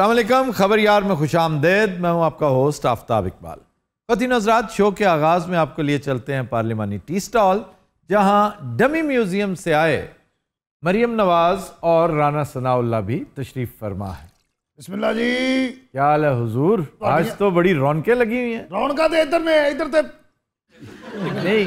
असलम खबर यार में खुश आमदेद मैं हूँ आपका होस्ट आफ्ताब इकबाल फती नजरात शो के आगाज़ में आपके लिए चलते हैं पार्लिमानी टी स्टॉल जहाँ डमी म्यूज़ियम से आए मरियम नवाज़ और राना सनाउल्ला भी तशरीफ़ फरमा है बिस्मिल्लाह जी क्या हाल है हुजूर आज तो बड़ी रौनकें लगी हुई हैं रौनक तो इधर में इधर तो नहीं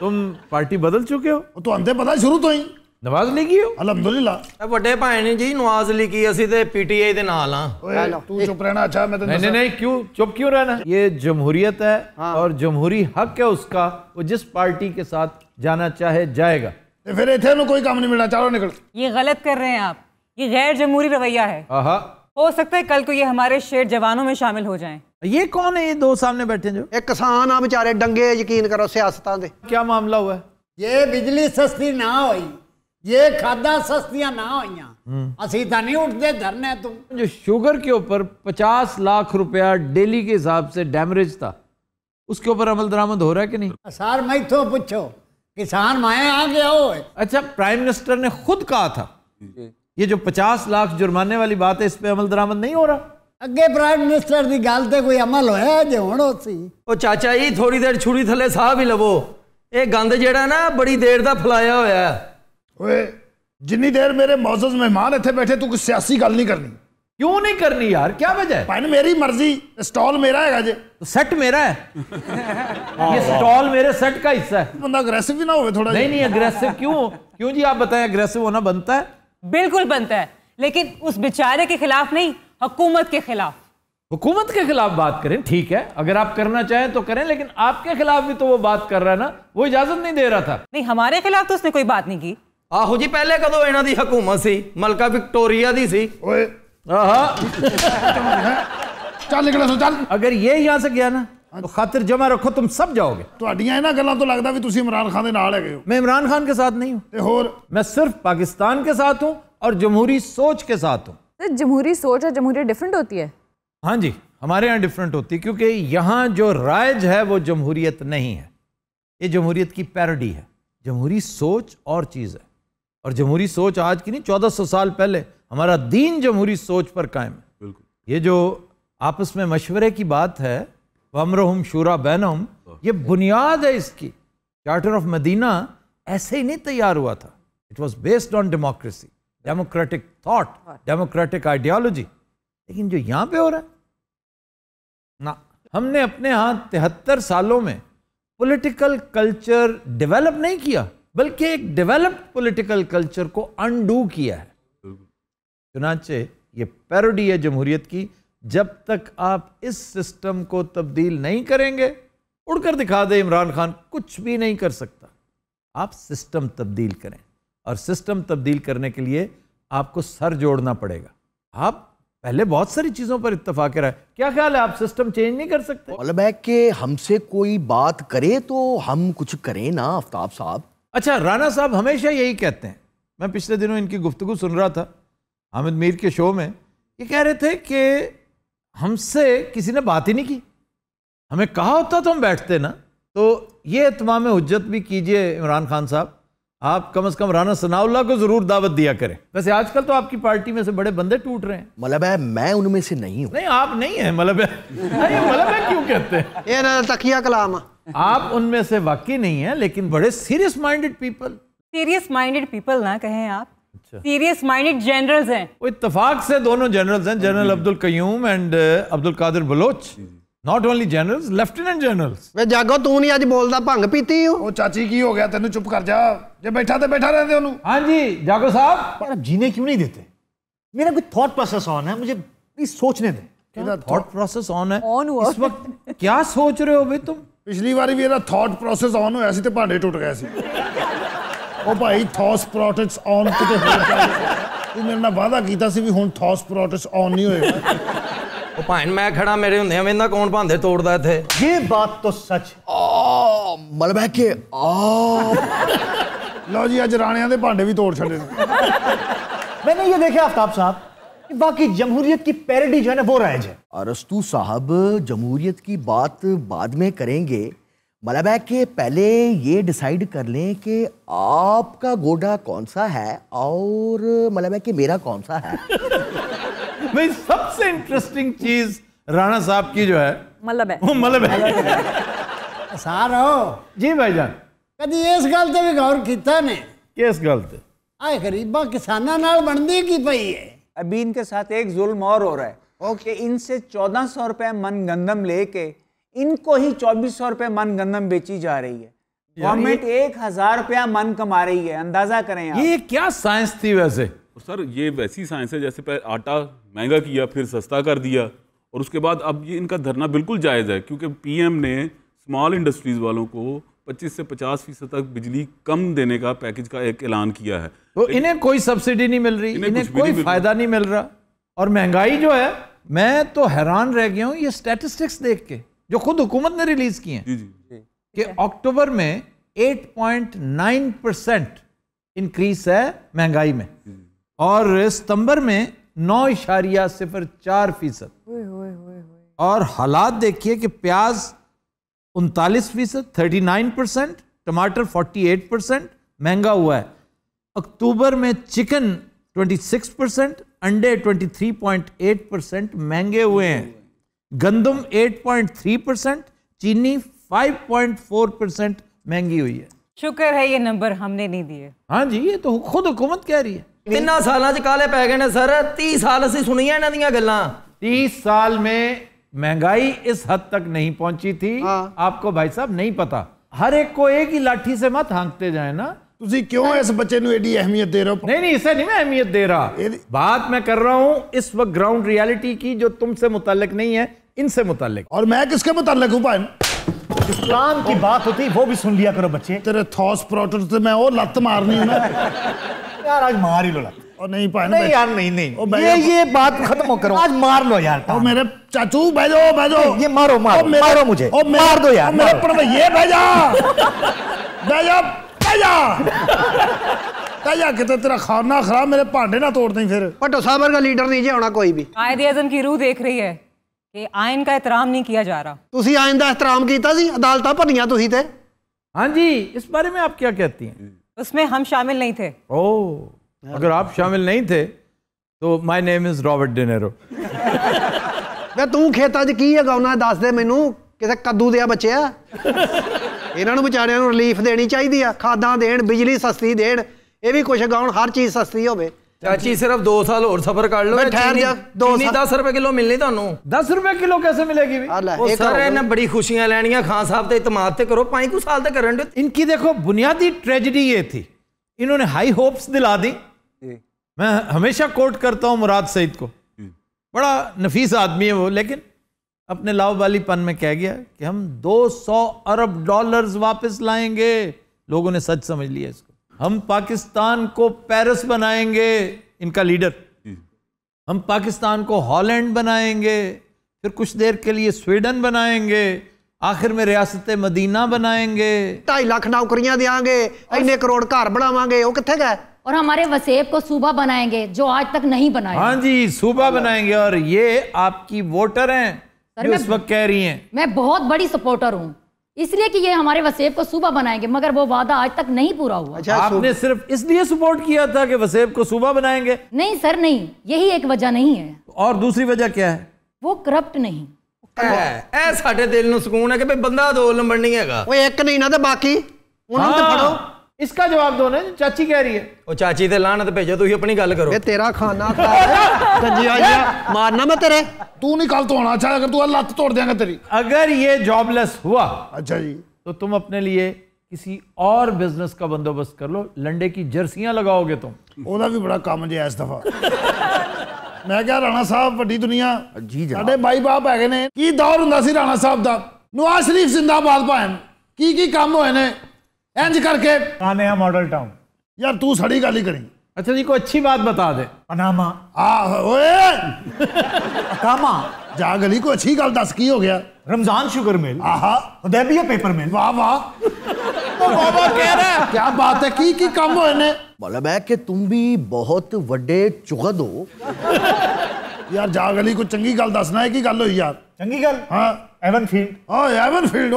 तुम पार्टी बदल चुके हो तो अंधे पता शुरू तो ही नवाज लिखी हो अल्हम्दुलिल्लाह ਅਲਹਮਦੁਲਿਲਾ बड़े भाई ਭਾਈ ਨੇ ਜੀ ਨਵਾਜ਼ ਲੀਗ ਹੀ ਅਸੀਂ ਤੇ ਪੀਟੀਆਈ ਦੇ ਨਾਲ ਆ ਤੂੰ ਚੁੱਪ ਰਹਿਣਾ ਅੱਛਾ नहीं, नहीं ਨਹੀਂ क्यों चुप क्यों रहना ये जमहूरियत है हाँ। और जमहूरी हक है उसका वो जिस पार्टी के साथ जाना चाहे जाएगा ते फिर इथे नु कोई काम नहीं मिलना चाहो निकल ये गलत कर रहे हैं आप ये गैर जमहूरी रवैया है आहा हो सकता है कल को ये हमारे शेर जवानों में शामिल हो जाएं ये कौन है ये दो सामने बैठे जो एक किसान आ बेचारे डंगे यकीन करो सियासतों दे क्या मामला हुआ ये बिजली सस्ती ना हुई ये खादा सस्तियां ना हो असी तो नहीं उठते धरने तू जो शुगर के ऊपर पचास लाख रुपया डेली के हिसाब से डैमरेज था उसके ऊपर अमल दरामद हो रहा है कि नहीं सर मैं तो पूछो किसान माए आ गया हो अच्छा प्राइम मिनिस्टर ने खुद कहा था ये जो पचास लाख जुर्माने वाली बात है इस पर अमल दरामद नहीं हो रहा अगे प्राइम मिनिस्टर की गल तो कोई अमल हो ਜੇ ਹੁਣ ਹੋਸੀ ਉਹ ਚਾਚਾ ਜੀ ਥੋੜੀ ਦੇਰ ਛੁਰੀ ਥੱਲੇ ਸਾਹ ਵੀ ਲਵੋ ਇਹ ਗੰਦ ਜਿਹੜਾ ਨਾ ਬੜੀ ਦੇਰ ਦਾ ਫਲਾਇਆ ओए देर मेरे मौजूद मेहमान इतने बैठे तू कुछ सियासी गल नहीं करनी क्यों नहीं करनी यार क्या वजह है भाई मेरी मर्जी स्टॉल मेरा है जे तो सेट मेरा है ये हाँ। स्टॉल मेरे सेट का हिस्सा है बंदा अग्रेसिव भी ना हो थोड़ा नहीं नहीं अग्रेसिव क्यों क्यों जी आप बताएं अग्रेसिव होना बनता है बिल्कुल बनता है लेकिन उस बेचारे के खिलाफ नहीं हुकूमत के खिलाफ हुकूमत के खिलाफ बात करें ठीक है अगर आप करना चाहें तो करें लेकिन आपके खिलाफ भी तो वो बात कर रहा है ना वो इजाजत नहीं दे रहा था नहीं हमारे खिलाफ तो उसने कोई बात नहीं की आहो जी पहले कदों इन्हों की हकूमत सी मलका विक्टोरिया ਦੀ सी चल निकला चल अगर ये यहाँ से गया ना तो खातिर जमा रखो तुम सब जाओगे तो ना ਗੱਲਾਂ तो लगता भी तुम इमरान खान के नाल है ਹੋ मैं इमरान खान के साथ नहीं हूँ ਤੇ मैं सिर्फ पाकिस्तान के साथ हूँ और जमहूरी सोच के साथ हूँ जमहूरी सोच और जमहूरी डिफरेंट होती है हाँ जी हमारे यहाँ डिफरेंट होती है क्योंकि यहाँ जो राइज है वो जमहूरियत नहीं है ये जमहूरियत की पैरडी है जमहूरी सोच और चीज़ है और जमहूरी सोच आज की नहीं चौदह सौ साल पहले हमारा दीन जमहूरी सोच पर कायम है बिल्कुल ये जो आपस में मशवरे की बात है वमरहम शूरा बैनम ये बुनियाद है इसकी चार्टर ऑफ मदीना ऐसे ही नहीं तैयार हुआ था it was based on democracy democratic thought democratic ideology लेकिन जो यहाँ पे हो रहा है ना हमने अपने यहाँ तिहत्तर सालों में पोलिटिकल कल्चर डिवेलप नहीं किया बल्कि एक डेवलप्ड पॉलिटिकल कल्चर को अनडू किया है चुनाचे ये पैरोडी है जमहूरियत की जब तक आप इस सिस्टम को तब्दील नहीं करेंगे उड़कर दिखा दे इमरान खान कुछ भी नहीं कर सकता आप सिस्टम तब्दील करें और सिस्टम तब्दील करने के लिए आपको सर जोड़ना पड़ेगा आप पहले बहुत सारी चीज़ों पर इतफाक रहा है क्या ख्याल है आप सिस्टम चेंज नहीं कर सकते के हमसे कोई बात करे तो हम कुछ करें ना आफ्ताब साहब अच्छा राणा साहब हमेशा यही कहते हैं मैं पिछले दिनों इनकी गुफ्तु सुन रहा था हामिद मीर के शो में ये कह रहे थे कि हमसे किसी ने बात ही नहीं की हमें कहा होता तो हम बैठते ना तो ये इतमाम हजत भी कीजिए इमरान खान साहब आप कम अज़ कम राना सनाउल्ला को ज़रूर दावत दिया करें वैसे आजकल तो आपकी पार्टी में से बड़े बंदे टूट रहे हैं मतलब है मैं उनमें से नहीं हूँ नहीं आप नहीं है मतलब है मतलब क्यों कहते हैं ये तकिया कलाम आप उनमें से वाकई नहीं है लेकिन बड़े serious minded people serious minded people ना कहें आप सीरियस माइंडेड जनरल्स हैं वो इत्तेफाक से दोनों जनरल्स हैं general Abdul Qayyum and uh, Abdul Qadir Baloch not not only generals lieutenant generals ਵੇ ਜਾਗੋ ਤੂੰ ਨਹੀਂ ਅੱਜ ਬੋਲਦਾ ਭੰਗ ਪੀਤੀ ਹੋ ਉਹ ਚਾਚੀ ਕੀ ਹੋ ਗਿਆ ਤੈਨੂੰ ਚੁੱਪ ਕਰ ਜਾ ਜੇ ਬੈਠਾ ਤੇ ਬੈਠਾ ਰਹਿੰਦੇ ਉਹਨੂੰ ਹਾਂਜੀ ਜਾਗੋ ਸਾਹਿਬ ਯਾਰ जीने क्यों नहीं देते मेरा कोई थॉट प्रोसेस ऑन है मुझे प्लीज सोचने दे थॉट प्रोसेस ऑन है इस वक्त क्या सोच रहे हो भाई तुम ਪਿਛਲੀ ਵਾਰੀ ਵੀ ਇਹਦਾ ਥਾਟ ਪ੍ਰੋਸੈਸ ਆਨ ਹੋਇਆ ਸੀ ਤੇ ਭਾਂਡੇ ਟੁੱਟ ਗਏ ਸੀ ਉਹ ਭਾਈ ਥੌਸ ਪ੍ਰੋਟੈਕਟਸ ਆਨ ਕਿਤੇ ਹੋ ਗਿਆ ਤੂੰ ਮੇਰੇ ਨਾਲ ਵਾਅਦਾ ਕੀਤਾ ਸੀ ਵੀ ਹੁਣ ਥੌਸ ਪ੍ਰੋਟੈਕਟਸ ਆਨ ਨਹੀਂ ਹੋਏਗਾ ਉਹ ਭਾਣ ਮੈਂ ਖੜਾ ਮੇਰੇ ਹੁੰਦੇ ਆ ਵੇਂਦਾ ਕੌਣ ਭਾਂਡੇ ਤੋੜਦਾ ਇੱਥੇ ਇਹ ਬਾਤ ਤਾਂ ਸੱਚ ਆ ਮਲਬਾ ਕਿ ਆ ਲਓ ਜੀ ਅੱਜ ਰਾਣਿਆਂ ਦੇ ਭਾਂਡੇ ਵੀ ਤੋੜ ਛੱਡੇ मैंने ये देखे आफ्ताब साहब बाकी जमहूरियत की पैरडी जो है ना वो राइज है अरस्तु साहब जमहूरियत की बात बाद में करेंगे मलाबैक के पहले ये डिसाइड कर लें कि आपका गोडा कौन सा है और मतलब है कि मेरा कौन सा है भाई सबसे इंटरेस्टिंग चीज राणा साहब की जो है मतलब है मतलब है मलबैक हो जी भाई जान कभी इस गलते भी गौर किया ने किस गलते आए गरीबा किसानों नाल बनदी की पई है अभी इनके साथ एक जुल्म और हो रहा है ओके इनसे चौदह सौ रुपए मन गंदम लेके इनको ही चौबीस सौ रुपए मन गंदम बेची जा रही है गवर्नमेंट एक हजार रुपया मन कमा रही है अंदाजा करें आप। ये क्या साइंस थी वैसे सर ये वैसी साइंस है जैसे आटा महंगा किया फिर सस्ता कर दिया और उसके बाद अब ये इनका धरना बिल्कुल जायज़ है क्योंकि पीएम ने स्मॉल इंडस्ट्रीज़ वालों को 25 से 50 फीसद तक बिजली कम देने का पैकेज का एक ऐलान किया है तो इन्हें कोई सब्सिडी नहीं मिल रही इन्हें, इन्हें कोई फ़ायदा नहीं मिल रहा और महंगाई जो है मैं तो हैरान रह गया हूँ ये स्टेटिस्टिक्स देख के जो खुद हुकूमत ने रिलीज की है कि अक्टूबर में 8.9 परसेंट इंक्रीज है महंगाई में और सितंबर में नौ इशारिया सिफर चार फीसद और हालात देखिए कि प्याज उनतालीस फीसद थर्टी नाइन परसेंट टमाटर फोर्टी एट परसेंट महंगा हुआ है अक्टूबर में चिकन ट्वेंटी सिक्स परसेंट अंडे twenty three point eight percent महंगे हुए हैं गंदम एट पॉइंट थ्री परसेंट चीनी फाइव पॉइंट फोर परसेंट महंगी हुई है शुक्र है ये नंबर हमने नहीं दिए हाँ जी ये तो खुद हुकूमत कह रही है ਤਿੰਨਾਂ साल 'ਚ पै गए ਗਏ ਨੇ ਸਰ 30 ਸਾਲ ਅਸੀਂ ਸੁਣੀਆਂ ਇਹਨਾਂ ਦੀਆਂ ਗੱਲਾਂ महंगाई इस हद तक नहीं पहुंची थी हाँ। आपको भाई साहब नहीं पता हर एक को एक ही लाठी से मत हांकते जाए ना तुझे क्यों इस बच्चे अहमियत दे रहा ਦੇ नहीं नहीं इसे नहीं मैं अहमियत दे रहा बात मैं कर रहा ਕਰ इस वक्त ग्राउंड ਵਕਤ की जो तुमसे ਜੋ नहीं है इनसे मुतालिक और मैं किसके मुतालिक हूँ भाई इस्लाम की बात होती वो भी सुन लिया करो बच्चे तेरे थॉस प्रोटर से मैं वो लत मारनी हूँ यार आज मार ही लो लत और नहीं पाए नहीं यार नहीं नहीं ये ये बात खत्म करो आज मार लो यार ओ मेरे चाचू भेजो भेजो ये मारो मारो मारो मुझे ओ मार दो यार मेरे पर ये भेजा भेजा भेजा कितने तेरा खाना खराब मेरे भांडे ना तोड़ दें फिर पटो साबर का लीडर नहीं होना कोई भी कायद आजम की रूह देख रही है ਕਿ ਆਇਨ ਦਾ ਇਤਰਾਮ ਨਹੀਂ ਕੀਤਾ ਜਾ ਰਹਾ ਤੁਸੀਂ ਆਇਨ ਦਾ ਇਤਰਾਮ ਕੀਤਾ ਸੀ ਅਦਾਲਤਾਂ ਭੰਨੀਆਂ ਤੁਸੀਂ ਤੇ ਹਾਂਜੀ ਇਸ ਬਾਰੇ ਮੈਂ ਆਪ ਕੀ ਕਹਤੀ हम शामिल नहीं थे ओ अगर आप शामिल नहीं थे तो my name is Robert De Niro ਵੇ ਤੂੰ ਖੇਤਾਂ 'ਚ ਕੀ ਉਗਾਉਣਾ ਦੱਸ ਦੇ ਮੈਨੂੰ ਕਿਸੇ ਕੱਦੂ ਦੇ ਆ ਬੱਚਿਆ ਇਹਨਾਂ ਨੂੰ ਵਿਚਾਰਿਆਂ ਨੂੰ ਰਿਲੀਫ ਦੇਣੀ ਚਾਹੀਦੀ ਆ ਖਾਦਾਂ ਦੇਣ ਬਿਜਲੀ ਸਸਤੀ ਦੇਣ ਇਹ ਵੀ ਕੁਝ ਉਗਾਉਣ ਹਰ ਚੀਜ਼ ਸਸਤੀ ਹੋਵੇ ਚਾਚੀ ਸਿਰਫ 2 ਸਾਲ ਹੋਰ ਸਫਰ ਕਰ ਲਓ ਠਹਿਰ ਜਾ 2 ਸਾਲ 10 ਰੁਪਏ ਕਿਲੋ ਮਿਲਣੀ ਤੁਹਾਨੂੰ 10 ਰੁਪਏ ਕਿਲੋ ਕਿਵੇਂ ਮਿਲੇਗੀ ਵੀ ਉਹ ਸਰ ਇਹਨੇ ਬੜੀ ਖੁਸ਼ੀਆਂ ਲੈਣੀਆਂ ਖਾਨ ਸਾਹਿਬ ਤੇ ਇਤਮਾਦ ਤੇ ਕਰੋ ਪੰਜ ਕੁ ਸਾਲ ਤੇ ਕਰਨ ਦੇ इनकी देखो बुनियादी ट्रेजेडी ये थी इन्होंने हाई होप्स दिला दी मैं हमेशा कोट करता हूँ मुराद सईद को हम्म। बड़ा नफीस आदमी है वो लेकिन अपने लावबाली पन में कह गया कि हम 200 अरब डॉलर्स वापस लाएंगे लोगों ने सच समझ लिया इसको हम पाकिस्तान को पेरिस बनाएंगे इनका लीडर हम्म। हम पाकिस्तान को हॉलैंड बनाएंगे फिर कुछ देर के लिए स्वीडन बनाएंगे आखिर में रियासत मदीना बनाएंगे ढाई लाख नौकरियां देंगे इन्ने करोड़ घर बनावे वह कितने गए और हमारे वसेब को सूबा बनाएंगे जो आज तक नहीं बनाए हाँ जी सूबा बनाएंगे और ये आपकी वोटर हैं जो इस वक्त कह रही हैं मैं बहुत बड़ी सपोर्टर हूँ इसलिए कि ये हमारे वसेब को सूबा बनाएंगे मगर वो वादा आज तक नहीं पूरा हुआ अच्छा, आपने सिर्फ इसलिए सपोर्ट किया था कि वसेब को सूबा बनाएंगे नहीं सर नहीं यही एक वजह नहीं है और दूसरी वजह क्या है वो करप्ट नहीं ऐसा दिल सुकून है कि बंदा दो ਬਈ ਬੰਦਾ ਦੋ ਨੰਬਰ ਨਹੀਂ ਹੈਗਾ ਓਏ ਇੱਕ ਨਹੀਂ ਨਾ ਤੇ ਬਾਕੀ ਉਹਨਾਂ इसका जवाब दो ने चाची कह रही है ओ चाची ते लानत भेजो तू अपनी गल करो ये तेरा खाना मारना मैं तेरे तू नहीं तो होना अच्छा अगर तू लत तोड़ देगा तेरी अगर ये जॉबलेस हुआ अच्छा जी तो तुम अपने लिए किसी और बिजनेस का बंदोबस्त कर लो लंडे की जर्सियां लगाओगे तुम ओदा भी बड़ा काम जे इस दफा मैं क्या राणा साहब वड्डी दुनिया जी साडे भाई बाप है ने की दौर हुंदा सी राणा साहब दा नवाज शरीफ जिंदाबाद भाएं की की काम होए ने इंज करके नया मॉडल टाउन यार तू सड़ी गाली करी अच्छा जी को अच्छी बात बता दे पनामा आ ओए कामा जा गली को अच्छी गल दस की हो गया रमजान शुगर मिल आहा पेपर मिल वाह वाह तो बाबा कह रहा है क्या बात है की की होए ने मतलब कि तुम भी बहुत बड़े चुगद हो यार जा गली को चंगी गल दसना है की गल हुई यार चंगी गल हाँ Avenfield Avenfield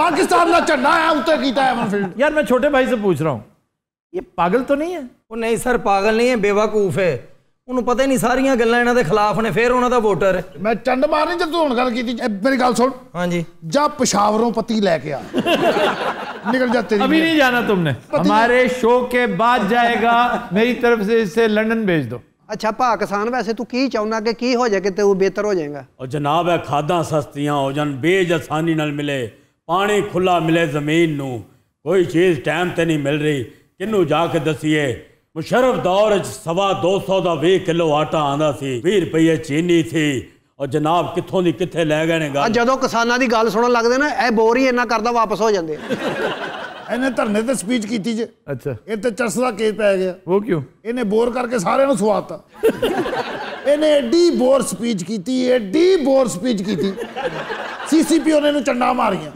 Pakistan का झंडा है कीता एवन फील्ड यार मैं छोटे भाई से पूछ रहा हूँ ये पागल तो नहीं है वो नहीं सर पागल नहीं है बेवकूफ है ਉਹਨੂੰ ਪਤਾ ਹੀ ਨਹੀਂ ਸਾਰੀਆਂ ਗੱਲਾਂ ਇਹਨਾਂ ਦੇ ਖਿਲਾਫ ਨੇ ਫਿਰ ਉਹਨਾਂ ਦਾ ਵੋਟਰ ਮੈਂ ਚੰਡ ਮਾਰਨੀ ਜਦ ਤੂੰ निकल जाते अभी नहीं जाना तुमने हमारे शो के बाद जाएगा मेरी तरफ से इसे लंदन भेज दो ਅੱਛਾ ਭਾ ਕਿਸਾਨ ਵੈਸੇ ਤੂੰ ਕੀ ਚਾਹੁੰਨਾ ਕਿ ਕੀ ਹੋ ਜਾ ਕਿ ਤੂੰ ਬਿਹਤਰ ਹੋ ਜਾਏਗਾ ਉਹ ਜਨਾਬ ਹੈ ਖਾਦਾਂ ਸਸਤੀਆਂ ਹੋ ਜਾਣ ਬੇਜ ਆਸਾਨੀ ਨਾਲ ਮਿਲੇ ਪਾਣੀ ਖੁੱਲਾ ਮਿਲੇ ਜ਼ਮੀਨ ਨੂੰ ਕੋਈ ਚੀਜ਼ ਟਾਈਮ ਤੇ ਨਹੀਂ ਮਿਲ ਰਹੀ ਕਿੰਨੂੰ ਜਾ ਕੇ ਦਸੀਏ ਮੁਸ਼ਰਫ ਦੌਰ ਚ ਸਵਾ 200 ਦਾ 20 ਕਿਲੋ ਆਟਾ ਆਂਦਾ ਸੀ 20 ਰੁਪਏ ਚੀਨੀ ਸੀ ਔਰ ਜਨਾਬ ਕਿੱਥੋਂ ਦੀ ਕਿੱਥੇ ਲੈ ਗਏ ਨੇ ਗੱਲ ਜਦੋਂ ਕਿਸਾਨਾਂ ਦੀ ਗੱਲ ਸੁਣਨ ਲੱਗਦੇ ਨਾ ਇਹ ਬੋਰੀ ਇੰਨਾ ਕਰਦਾ ਵਾਪਸ ਹੋ ਜਾਂਦੇ ਇਹਨੇ ਧਰਨੇ ਤੇ ਸਪੀਚ ਕੀਤੀ ਜੇ ਅੱਛਾ ਇਹ ਤੇ ਚਰਸ ਦਾ ਕੇਸ ਪੈ ਗਿਆ ਉਹ ਕਿਉਂ ਇਹਨੇ ਬੋਰ ਕਰਕੇ ਸਾਰਿਆਂ ਨੂੰ ਸਵਾਤਾ ਇਹਨੇ ਐਡੀ ਬੋਰ ਸਪੀਚ ਕੀਤੀ ਐਡੀ ਬੋਰ ਸਪੀਚ ਕੀਤੀ ਸੀਸੀਪੀ ਉਹਨੇ ਨੂੰ ਚੰਡਾ ਮਾਰੀਆਂ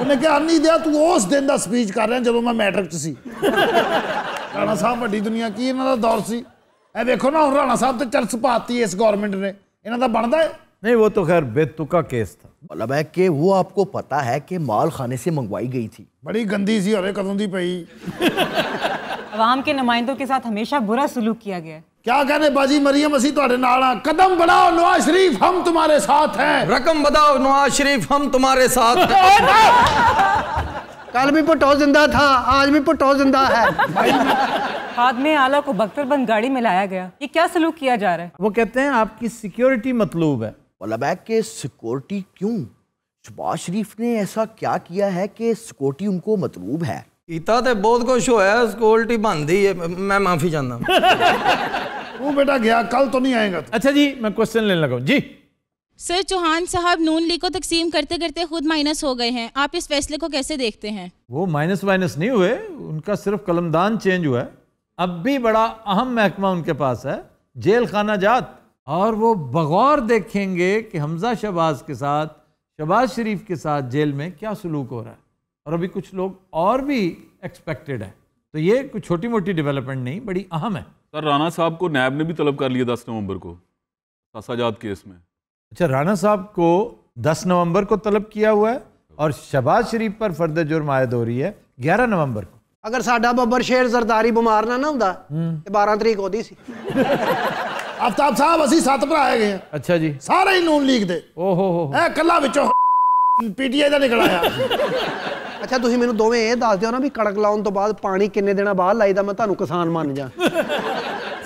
ਉਹਨੇ ਕਿਹਾ ਨਹੀਂ ਦਿਆ ਤੂੰ ਉਸ ਦਿਨ ਦਾ ਸਪੀਚ ਕਰ ਰਿਹਾ ਜਦੋਂ ਮੈਂ ਮੈਟ੍ਰਿਕ 'ਚ ਸੀ ਰਾਣਾ ਸਾਹਿਬ ਵੱਡੀ ਦੁਨੀਆ ਕੀ ਇਹਨਾਂ ਦਾ ਦੌਰ ਸੀ ਇਹ ਵੇਖੋ ਨਾ ਹੁਣ ਰਾਣਾ ਸਾਹਿਬ ਤੇ ਚਰਸ ਪਾਤੀ ਇਸ ਗਵਰਨਮੈਂਟ ਨੇ ਇਹਨਾਂ ਦਾ ਬਣਦਾ ਹੈ नहीं वो तो खैर बेतुका केस था मतलब है कि वो आपको पता है कि माल खाने से मंगवाई गई थी बड़ी गंदी सी अरे कदों दी पई आवाम के नुमाइंदों के साथ हमेशा बुरा सलूक किया गया क्या कहने बाजी मरियम असी तो कदम बढ़ाओ नवाज शरीफ हम तुम्हारे साथ हैं रकम बढ़ाओ नवाज शरीफ हम तुम्हारे साथ हैं कल भी भुट्टो जिंदा था आज भी भुट्टो जिंदा है में आला को बख्तरबंद गाड़ी में लाया गया ये क्या सलूक किया जा रहा है वो कहते हैं आपकी सिक्योरिटी मतलूब है वलाबैक के सिक्योरिटी क्यों शबाज शरीफ ने ऐसा क्या किया है कि सिक्योरिटी उनको मतलूब है ਕੀਤਾ ਤੇ ਬਹੁਤ ਕੁਝ ਹੋਇਆ ਸਿਕਿਉਰਿਟੀ ਬੰਦੀ है मैं माफी चाहता वो बेटा गया कल तो नहीं आएगा अच्छा जी मैं क्वेश्चन लेने लगा जी सर चौहान साहब नून लीग को तकसीम करते करते खुद माइनस हो गए हैं आप इस फैसले को कैसे देखते हैं वो माइनस माइनस नहीं हुए उनका सिर्फ कलमदान चेंज हुआ है अब भी बड़ा अहम महकमा उनके पास है जेल खाना जात और वो बगौर देखेंगे कि हमजा शबाज के साथ शबाज शरीफ के साथ जेल में क्या सलूक हो रहा है और अभी कुछ लोग और भी एक्सपेक्टेड है तो ये कुछ छोटी मोटी डेवलपमेंट नहीं बड़ी अहम है सर राणा साहब को नैब ने भी तलब कर लिया दस नवंबर को साजाद केस में अच्छा राणा साहब को दस नवंबर को तलब किया हुआ है और शबाज शरीफ पर फर्द जुर्म आयद हो रही है ग्यारह नवंबर को अगर साडा बबर शेर जरदारी बीमार ना ना हों हम्म। बारह तरीक होती सी ਆਫਤਾਬ ਸਾਹਿਬ ਅਸੀਂ ਸੱਤ ਭਰਾ ਹੈਗੇ ਆ ਅੱਛਾ ਜੀ ਸਾਰੇ ਹੀ ਨੂਨ ਲੀਗ ਦੇ ਓਹੋ ਹੋ ਇਹ ਕੱਲਾ ਵਿੱਚੋਂ ਪੀਟੀਆਈ ਦਾ ਨਿਕਲ ਆਇਆ ਅੱਛਾ ਤੁਸੀਂ ਮੈਨੂੰ ਦੋਵੇਂ ਇਹ ਦੱਸ ਦਿਓ ਨਾ ਵੀ ਕਣਕ ਲਾਉਣ ਤੋਂ ਬਾਅਦ ਪਾਣੀ ਕਿੰਨੇ ਦਿਨਾਂ ਬਾਅਦ ਲਾਈਦਾ ਮੈਂ ਤੁਹਾਨੂੰ ਕਿਸਾਨ ਮੰਨ ਜਾ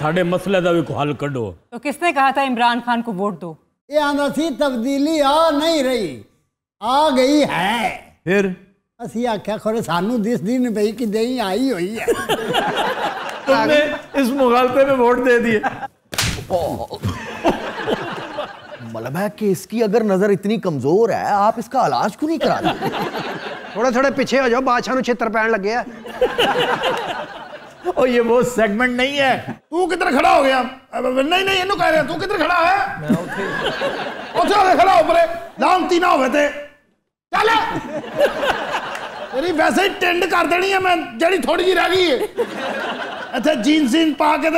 ਸਾਡੇ ਮਸਲੇ ਦਾ ਵੀ ਹੱਲ ਕੱਢੋ ਤੋ ਕਿਸਨੇ ਕਹਾ ਥਾ ਇਮਰਾਨ ਖਾਨ ਕੋ ਵੋਟ ਦੋ ਇਹ ਆਂਦਾ ਸੀ ਤਬਦੀਲੀ ਆ ਨਹੀਂ ਰਹੀ ਆ ਗਈ ਹੈ ਫਿਰ ਅਸੀਂ ਆਖਿਆ ਖਰੇ ਸਾਨੂੰ ਦਿਸਦੀ ਨਹੀਂ ਪਈ ਕਿ ਦਈ ਆਈ ਹੋਈ ਹੈ तुमने इस मुगालते में वोट दे दिए बॉल मतलब है कि इसकी अगर नजर इतनी कमजोर है आप इसका इलाज क्यों नहीं कराते थोड़े थोड़े पीछे हो जाओ बादशाह छित्र पैन लग गया और ये वो सेगमेंट नहीं है तू किधर खड़ा हो गया नहीं नहीं इनू कह रहे तू किधर खड़ा है उठे खड़ा ऊपर लामती ना होवे ते चल तेरी वैसे ही टेंड कर देनी है मैं जड़ी थोड़ी जी रह गई है इतने जीन पा के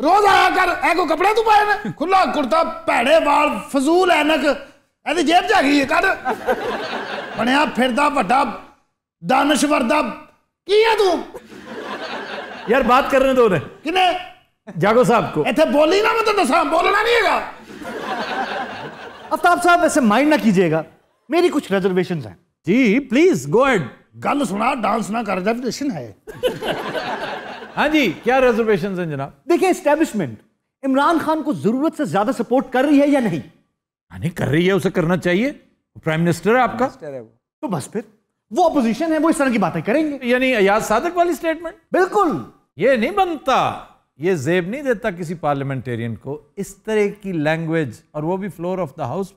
रोज आया कर ए को कपड़े तू पाए ने खुला कुर्ता भैड़े बाल फजूल ऐनक ਇਹਦੀ ਜੇਬ ਜਾ ਗਈ ਕੱਢ ਬਣਿਆ ਫਿਰਦਾ ਵੱਡਾ ਦਾਨਸ਼ਵਰ ਦਾ ਕੀ ਆ ਤੂੰ ਯਾਰ ਬਾਤ ਕਰਨੇ ਦੋ ਨੇ ਕਿਨੇ ਜਾਗੋ ਸਾਹਿਬ ਕੋ ਇੱਥੇ ਬੋਲੀ ਨਾ ਮੈਂ ਤਾਂ ਦੱਸਾਂ ਬੋਲਣਾ ਨਹੀਂ ਹੈਗਾ आफ्ताब साहब ऐसे माइंड ना कीजिएगा मेरी कुछ रिजर्वेशन हैं जी प्लीज गो एड गल सुना डांस ना कर रिजर्वेशन है हाँ जी क्या रिजर्वेशन है जनाब देखिए स्टैब्लिशमेंट इमरान खान को जरूरत से ज्यादा सपोर्ट कर रही है या नहीं हाँ नहीं कर रही है उसे करना चाहिए प्राइम मिनिस्टर है आपका है वो तो बस फिर वो अपोजिशन है वो इस तरह की बातें करेंगे यानी अयाज सादक वाली स्टेटमेंट बिल्कुल ये नहीं बनता ये जेब नहीं देता किसी पार्लियामेंटेरियन को इस तरह की लैंग्वेज और वो भी फ्लोर ऑफ द हाउस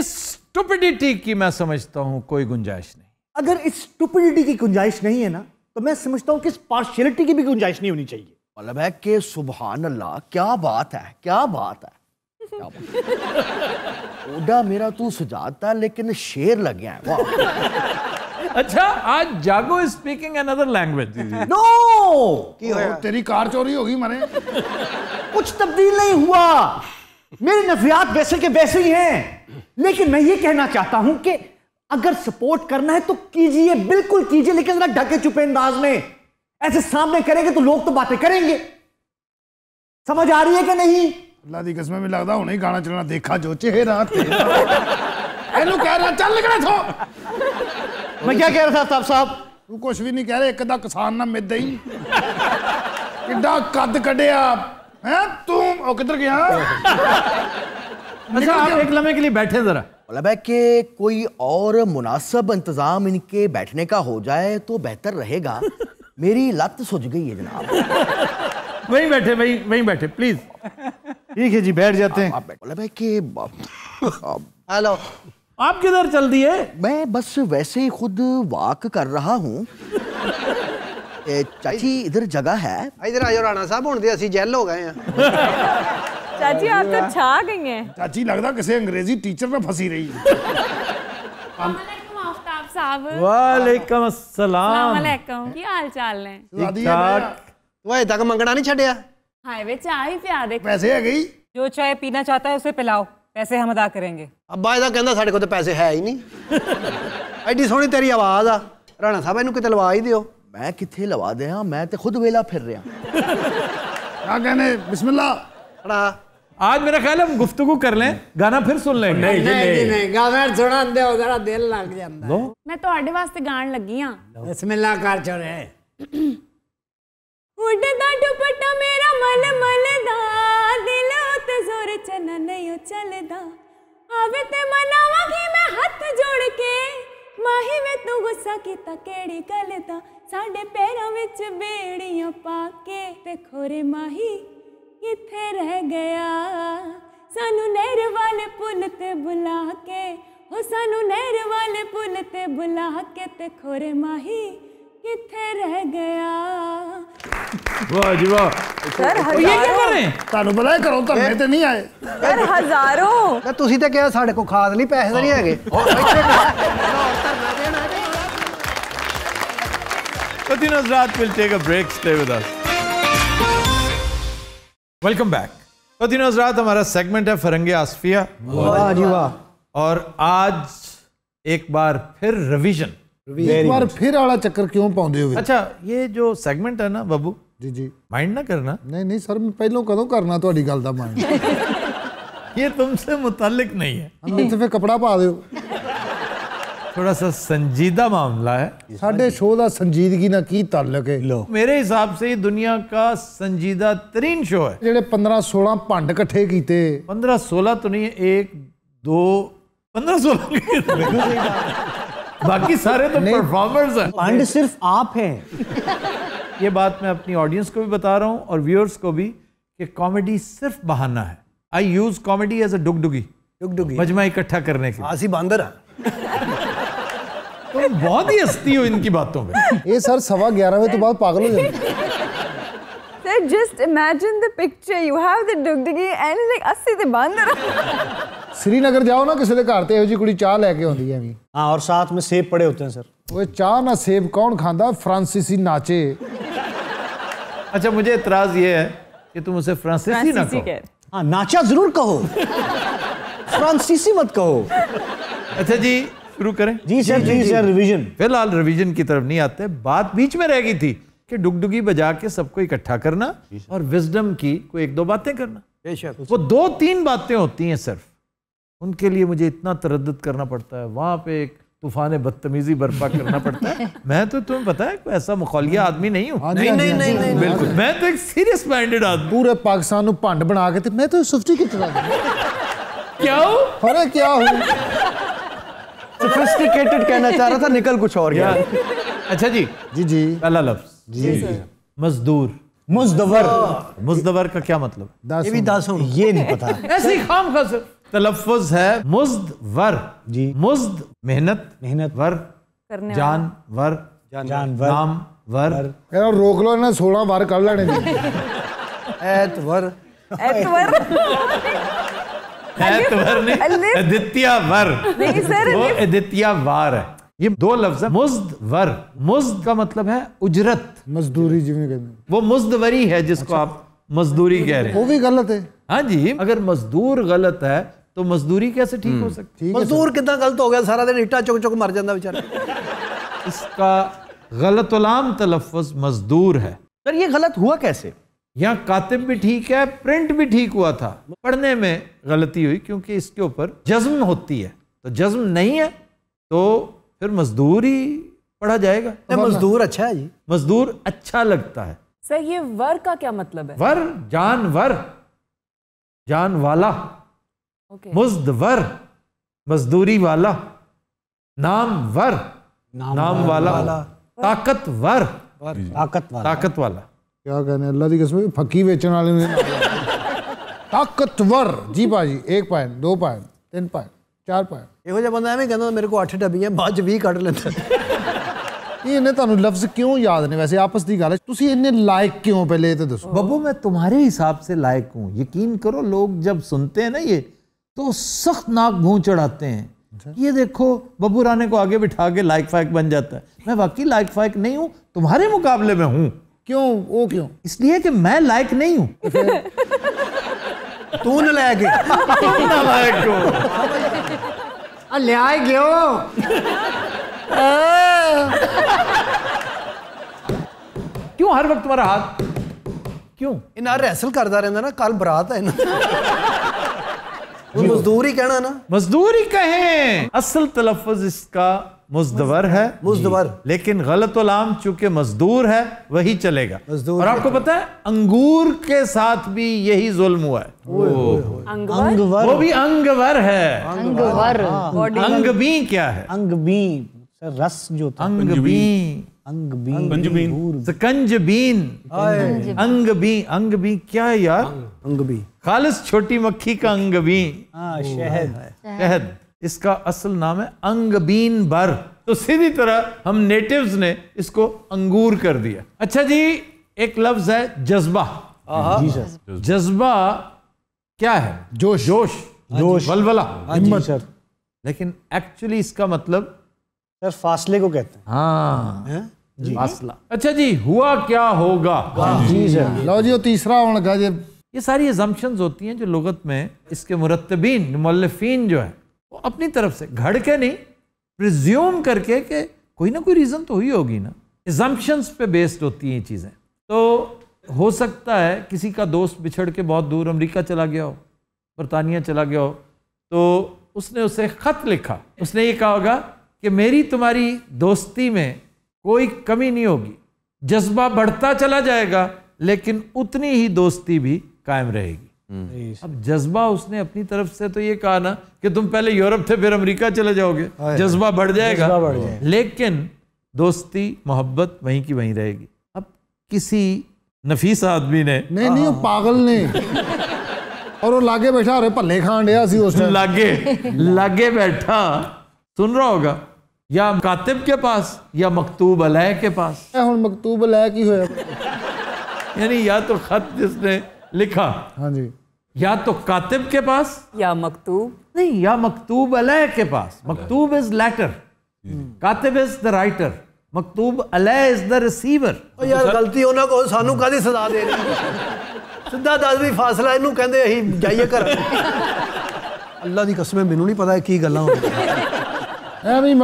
इस स्टुपिडिटी की मैं समझता हूं कोई गुंजाइश नहीं अगर इस स्टुपिडिटी की गुंजाइश नहीं है ना तो मैं समझता हूँ कि इस पार्शियलिटी की भी गुंजाइश नहीं होनी चाहिए मतलब है कि सुबह अल्लाह क्या बात है क्या बात है ओडा मेरा तू सजाता लेकिन शेर लग गया है अच्छा आज जागो स्पीकिंग अनदर लैंग्वेज नो तेरी कार चोरी होगी मरे कुछ तब्दील नहीं हुआ मेरे नफियात वैसे के वैसे ही हैं लेकिन मैं ये कहना चाहता हूं कि अगर सपोर्ट करना है तो कीजिए बिल्कुल कीजिए लेकिन जरा ढके छुपे अंदाज में ऐसे सामने करेंगे तो लोग तो बातें करेंगे समझ आ रही है कि नहीं अल्लाह की कसम में लगता हूं नहीं गाना चलाना देखा जो चेहरा ਇਹਨੂੰ ਕਹਿ ਰਿਹਾ ਚੱਲ ਨਿਕਲੇ ਥੋ ਮੈਂ ਕੀ ਕਹਿ ਰਿਹਾ ਸਾਹਿਬ ਸਾਹਿਬ ਤੂੰ ਕੁਝ ਵੀ ਨਹੀਂ ਕਹਿ ਰਿਹਾ ਇੱਕ ਦਾ ਕਿਸਾਨ ਨਾ ਮਿੱਦ ਹੀ ਕਿੱਡਾ ਕੱਦ ਕੱਢਿਆ ਹੈ ਤੂੰ ਉਹ एक लम्हे के लिए बैठे जरा मतलब के कोई और मुनासब इंतज़ाम इनके बैठने का हो जाए तो बेहतर रहेगा मेरी लत सुझ गई है जनाब वहीं बैठे वहीं वहीं बैठे प्लीज ठीक है जी बैठ जाते हैं आप के मतलब हेलो आप किधर चल दिए मैं बस वैसे ही खुद वाक कर रहा हूँ चाची इधर जगह है इधर ਆਜੋ ਰਾਣਾ ਸਾਹਿਬ ਹੁਣ ਤੇ ਅਸੀਂ ਜੈਲ ਹੋ ਗਏ चाची आप तो छा गई हैं चाची लग रहा किसी अंग्रेजी टीचर में फंसी रही वालेकुम मंगना नहीं छड़े पैसे है गई जो चाय पीना चाहता है उसे पिलाओ पैसे हम अदा करेंगे अब भाई दा कहंदा तो पैसे है ही नहीं एडी सोनी तेरी आवाज आ राणा साहब इनु कित लवा ही दियो मैं किथे लवा देया मैं ते खुद वेला फिर रहा क्या कहने बिस्मिल्लाह आज मेरा ख्याल है हम गुफ्तगु कर लें ਗਾਣਾ ਫਿਰ ਸੁਣ ਲੈਂਗੇ ਨਹੀਂ ਨਹੀਂ ਨਹੀਂ ਗਾਣਾ ਸੁਣਨ ਦਿਓ ਜਰਾ ਦਿਲ ਲੱਗ ਜਾਂਦਾ ਮੈਂ ਤੁਹਾਡੇ ਵਾਸਤੇ ਗਾਣ ਲੱਗੀ ਆ ਬismillah ਕਰ ਚੋਰੇ ਉੱਡਦਾ ਦੁਪੱਟਾ ਮੇਰਾ ਮਲ ਮਲ ਦਾ ਦਿਲ ਉਤ ਜ਼ੋਰ ਚਨਾ ਨਹੀਂ ਚੱਲਦਾ ਆਵੇ ਤੇ ਮਨਾਵਾ ਕਿ ਮੈਂ ਹੱਥ ਜੋੜ ਕੇ ਮਾਹੀ ਵੇ ਤੂੰ ਗੁੱਸਾ ਕੀਤਾ ਕਿਹੜੀ ਗੱਲ ਦਾ ਸਾਡੇ ਪੈਰਾਂ ਵਿੱਚ ਬੇੜੀਆਂ ਪਾ ਕੇ ਤੇ ਖੋਰੇ ਮਾਹੀ ਕਿੱਥੇ ਰਹਿ ਗਿਆ ਸਾਨੂੰ ਨਹਿਰ ਵਾਲੇ ਪੁੱਲ ਤੇ ਬੁਲਾ ਕੇ ਹੋ ਸਾਨੂੰ ਨਹਿਰ ਵਾਲੇ ਪੁੱਲ ਤੇ ਬੁਲਾ ਕੇ ਤੇ ਖੋਰੇ ਮਾਹੀ ਕਿੱਥੇ ਰਹਿ ਗਿਆ ਵਾਹ ਜੀ ਵਾਹ ਸਰ ਹਜ਼ਾਰੋਂ ਇਹ ਕੀ ਕਰ ਰਹੇ ਤੁਹਾਨੂੰ ਬੁਲਾਇਆ ਕਰੋ ਤੁਹਾਨੂੰ ਤੇ ਨਹੀਂ ਆਏ ਸਰ ਹਜ਼ਾਰੋਂ ਤਾਂ ਤੁਸੀਂ ਤਾਂ ਕਿਹਾ ਸਾਡੇ ਕੋਲ ਖਾਦ ਨਹੀਂ ਪੈਸੇ ਤਾਂ ਨਹੀਂ ਹੈਗੇ ਹੋਰ ਇੱਥੇ ਧਰਨਾ ਦੇਣਾ ਹੈ Latinos Rat will take a break. Stay with us. Welcome back तो दिनों रात हमारा सेगमेंट है फरंगे आसफिया और आज एक बार फिर रिवीजन एक बार फिर आला चक्कर क्यों पाउंदे हो अच्छा ये जो सेगमेंट है ना बाबू जी जी माइंड ना करना नहीं नहीं सर मैं पहले कदों करना ਤੁਹਾਡੀ गल का माइंड ये तुमसे मुतालिक नहीं है तो फिर कपड़ा पा दो थोड़ा सा संजीदा मामला है साढ़े शो का संजीदगी ना की ताल्लुक है लो मेरे हिसाब से दुनिया का संजीदा तरीन शो है जेडे पंद्रह सोलह भंड कट्ठे किए पंद्रह सोलह तो नहीं एक दो पंद्रह सोलह बाकी सारे तो परफॉर्मर्स हैं भंड सिर्फ आप हैं ये बात मैं अपनी ऑडियंस को भी बता रहा हूँ और व्यूअर्स को भी कि कॉमेडी सिर्फ बहाना है I use comedy as a डुगडुगी डुगडुगी मजमा इकट्ठा करने के आसी बांदर है तुम बहुत ही हस्ती हो इनकी बातों में ये सर सवा ग्यारह में तो बहुत पागल हो जाती Sir, just imagine the picture. You have the dugdigi and it's अस्सी ते बंद श्रीनगर जाओ ना किसी के घर तो यहोजी कुड़ी चाह लेके आती है भी हाँ और साथ में सेब पड़े होते हैं सर वो चाह ना सेब कौन खांदा फ्रांसीसी नाचे अच्छा मुझे इतराज ये है कि तुम उसे फ्रांसीसी ना कहो हाँ नाचा जरूर कहो फ्रांसीसी मत कहो अच्छा जी शुरू करें जी सर जी, सर रिवीजन फिलहाल रिवीजन की तरफ नहीं आते बात बीच में रह गई थी कि डुगडुगी बजा के सबको इकट्ठा करना और विजडम की कोई एक दो बातें करना वो दो तीन बातें होती हैं सिर्फ उनके लिए मुझे इतना तरद करना पड़ता है वहां पे एक तूफान बदतमीजी बर्पा करना पड़ता है मैं तो तुम्हें पता है कोई ऐसा मुखौलिया आदमी नहीं हूँ हाँ नहीं हाँ नहीं हाँ नहीं नहीं बिल्कुल मैं तो एक सीरियस माइंडेड आदमी पूरे पाकिस्तान को भंड बना के तो मैं तो सुफ्टी की तरह क्या हो क्या हो सोफिस्टिकेटेड कहना चाह रहा था निकल कुछ और गया अच्छा जी जी जी पहला लफ्ज जी मजदूर मुजदवर हाँ, मुजदवर का क्या मतलब ये भी दासों ये नहीं पता ऐसी खाम खास सर तलफुज है मुजदवर जी मुजद मेहनत मेहनत वर करने जान वर जान वर नाम वर यार रोक लो ना सोलह बार कर लेने वर एतवर वर वार है ये दो लफ्ज है मुज्द वर मुज्द का मतलब है उजरत मजदूरी जिम्मे कहते वो मुजदवरी है जिसको अच्छा। आप मजदूरी कह रहे हैं वो भी गलत है हाँ जी अगर मजदूर गलत है तो मजदूरी कैसे ठीक हो हम्म, सकती है मजदूर कितना गलत हो गया सारा दिन इटा चुक चुक मर जाता बेचारा इसका गलत तलफ़ मजदूर है सर ये गलत हुआ कैसे यहाँ कातिब भी ठीक है प्रिंट भी ठीक हुआ था पढ़ने में गलती हुई क्योंकि इसके ऊपर जज्म होती है तो जज्म नहीं है तो फिर मजदूर ही पढ़ा जाएगा तो मजदूर अच्छा है जी मजदूर अच्छा लगता है सर ये वर का क्या मतलब है वर जानवर जान वाला okay. मुजदवर मजदूरी वाला नाम वर नाम, नाम वाला, वाला ताकतवर ताकत वाला ताकत वाला क्या कहने अल्लाह की कसम फकी बेचने वाले ने ताकतवर जी भाजी एक पाइन दो पाइन तीन पाइन चार पाइन एक ਜਿਹਾ एवं कहना मेरे को अठ डबी है बाद भी कट लेते इन्हें ਇਹ लफ्ज क्यों याद नहीं वैसे आपस की गल ਦੀ ਗੱਲ ਹੈ ਤੁਸੀਂ ਇੰਨੇ तो दसो बबू मैं तुम्हारे हिसाब से लायक हूँ यकीन करो लोग जब सुनते हैं ना ये तो सख्त नाक भू चढ़ाते हैं ये देखो बबू राणे को आगे बिठा के लायक फायक बन जाता है मैं वाकई लाइक फाइक नहीं हूँ तुम्हारे मुकाबले में हूँ क्यों वो क्यों इसलिए कि मैं लायक नहीं हूँ तू न लायक हो लिया क्यों हर वक्त तुम्हारा हाथ क्यों इना रैसल करता रहता ना कल बरात है ना मजदूर ही कहना ना मजदूर ही कहें असल तलफज इसका मुजदवर है मुजदवर लेकिन गलत लाम चूंकि मजदूर है वही चलेगा और आपको पता है अंगूर के साथ भी यही जुल्म हुआ है अंगवर वो भी अंगवर है अंगवर हाँ। अंगबी क्या है अंगबी रस जो था अंगबी अंगबीन सकंजबीन अंगबी अंगबी क्या है यार अंगबी खालिस छोटी मक्खी का अंगबी हाँ, शहद शहद इसका असल नाम है अंगबीन भर तो सीधी तरह हम नेटिव्स ने इसको अंगूर कर दिया अच्छा जी एक लफ्ज है जज्बा जज्बा क्या है जोश जोश हाँ जोश बलबला हाँ हिम्मत लेकिन एक्चुअली इसका मतलब सर फासले को कहते हैं हाँ है? फासला अच्छा जी हुआ क्या होगा हाँ जी सर लो जी तीसरा होने ये सारी एजम्पन्स होती हैं जो लगत में इसके मुरतबीन मुल्लफीन जो है वो अपनी तरफ से घड़ के नहीं प्रिज्यूम करके कि कोई ना कोई रीज़न तो हुई होगी ना एजम्पन्स पे बेस्ड होती हैं ये चीज़ें तो हो सकता है किसी का दोस्त बिछड़ के बहुत दूर अमेरिका चला गया हो बरतानिया चला गया हो तो उसने उसे ख़त लिखा उसने ये कहा होगा कि मेरी तुम्हारी दोस्ती में कोई कमी नहीं होगी जज्बा बढ़ता चला जाएगा लेकिन उतनी ही दोस्ती भी कायम रहेगी हम्म। अब जज्बा उसने अपनी तरफ से तो ये कहा ना कि तुम पहले यूरोप थे फिर अमेरिका चले जाओगे जज्बा बढ़ जाएगा बढ़ जाए। लेकिन दोस्ती मोहब्बत वहीं की वहीं रहेगी अब किसी नफीस आदमी ने नहीं नहीं पागल ने और वो लागे बैठा अरे भले खान डे लागे लागे बैठा सुन रहा होगा या कातिब के पास या मकतूब अलह के पास मकतूब अलह की हो यानी या तो खत जिसने लिखा हाँ जी या तो कातिब के पास या मकतूब नहीं या मकतूब अलह के पास मकतूब इज लेटर कातिब इज द राइटर मकतूब अलह इज द रिसीवर यार तो गलती होना को सानू का सजा दे सीधा दस भी फासला इन कहते जाइए घर अल्लाह की कसम मैनू नहीं पता है की गल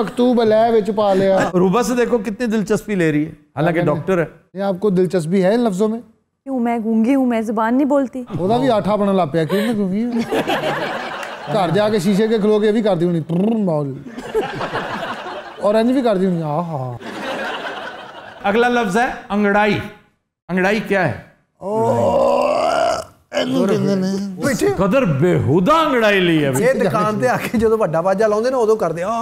मकतूब अलह पा लिया रूबा से देखो कितनी दिलचस्पी ले रही है हालांकि डॉक्टर है आपको दिलचस्पी है इन लफ्जों में क्यों मैं गूंगी हूँ मैं जबान नहीं बोलती ਉਹਦਾ ਵੀ ਆਠਾ ਬਣਨ ਲੱਗ ਪਿਆ ਕਿਉਂ ਮੈਂ ਗੂੰਗੀ ਹਾਂ ਘਰ ਜਾ ਕੇ ਸ਼ੀਸ਼ੇ ਕੇ ਖਲੋ ਕੇ ਵੀ ਕਰਦੀ ਹੁਣੀ ਮੌਲ ਔਰ ਇੰਜ ਵੀ ਕਰਦੀ ਹੁਣੀ ਆਹਾ अगला लफ्ज है अंगड़ाई अंगड़ाई क्या है ਕਦਰ ਬੇਹੂਦਾ ਅੰਗੜਾਈ ਲਈ ਹੈ ਇਹ ਦੁਕਾਨ ਤੇ ਆ ਕੇ ਜਦੋਂ ਵੱਡਾ ਵਾਜਾ ਲਾਉਂਦੇ ਨੇ ਉਦੋਂ ਕਰਦੇ ਆ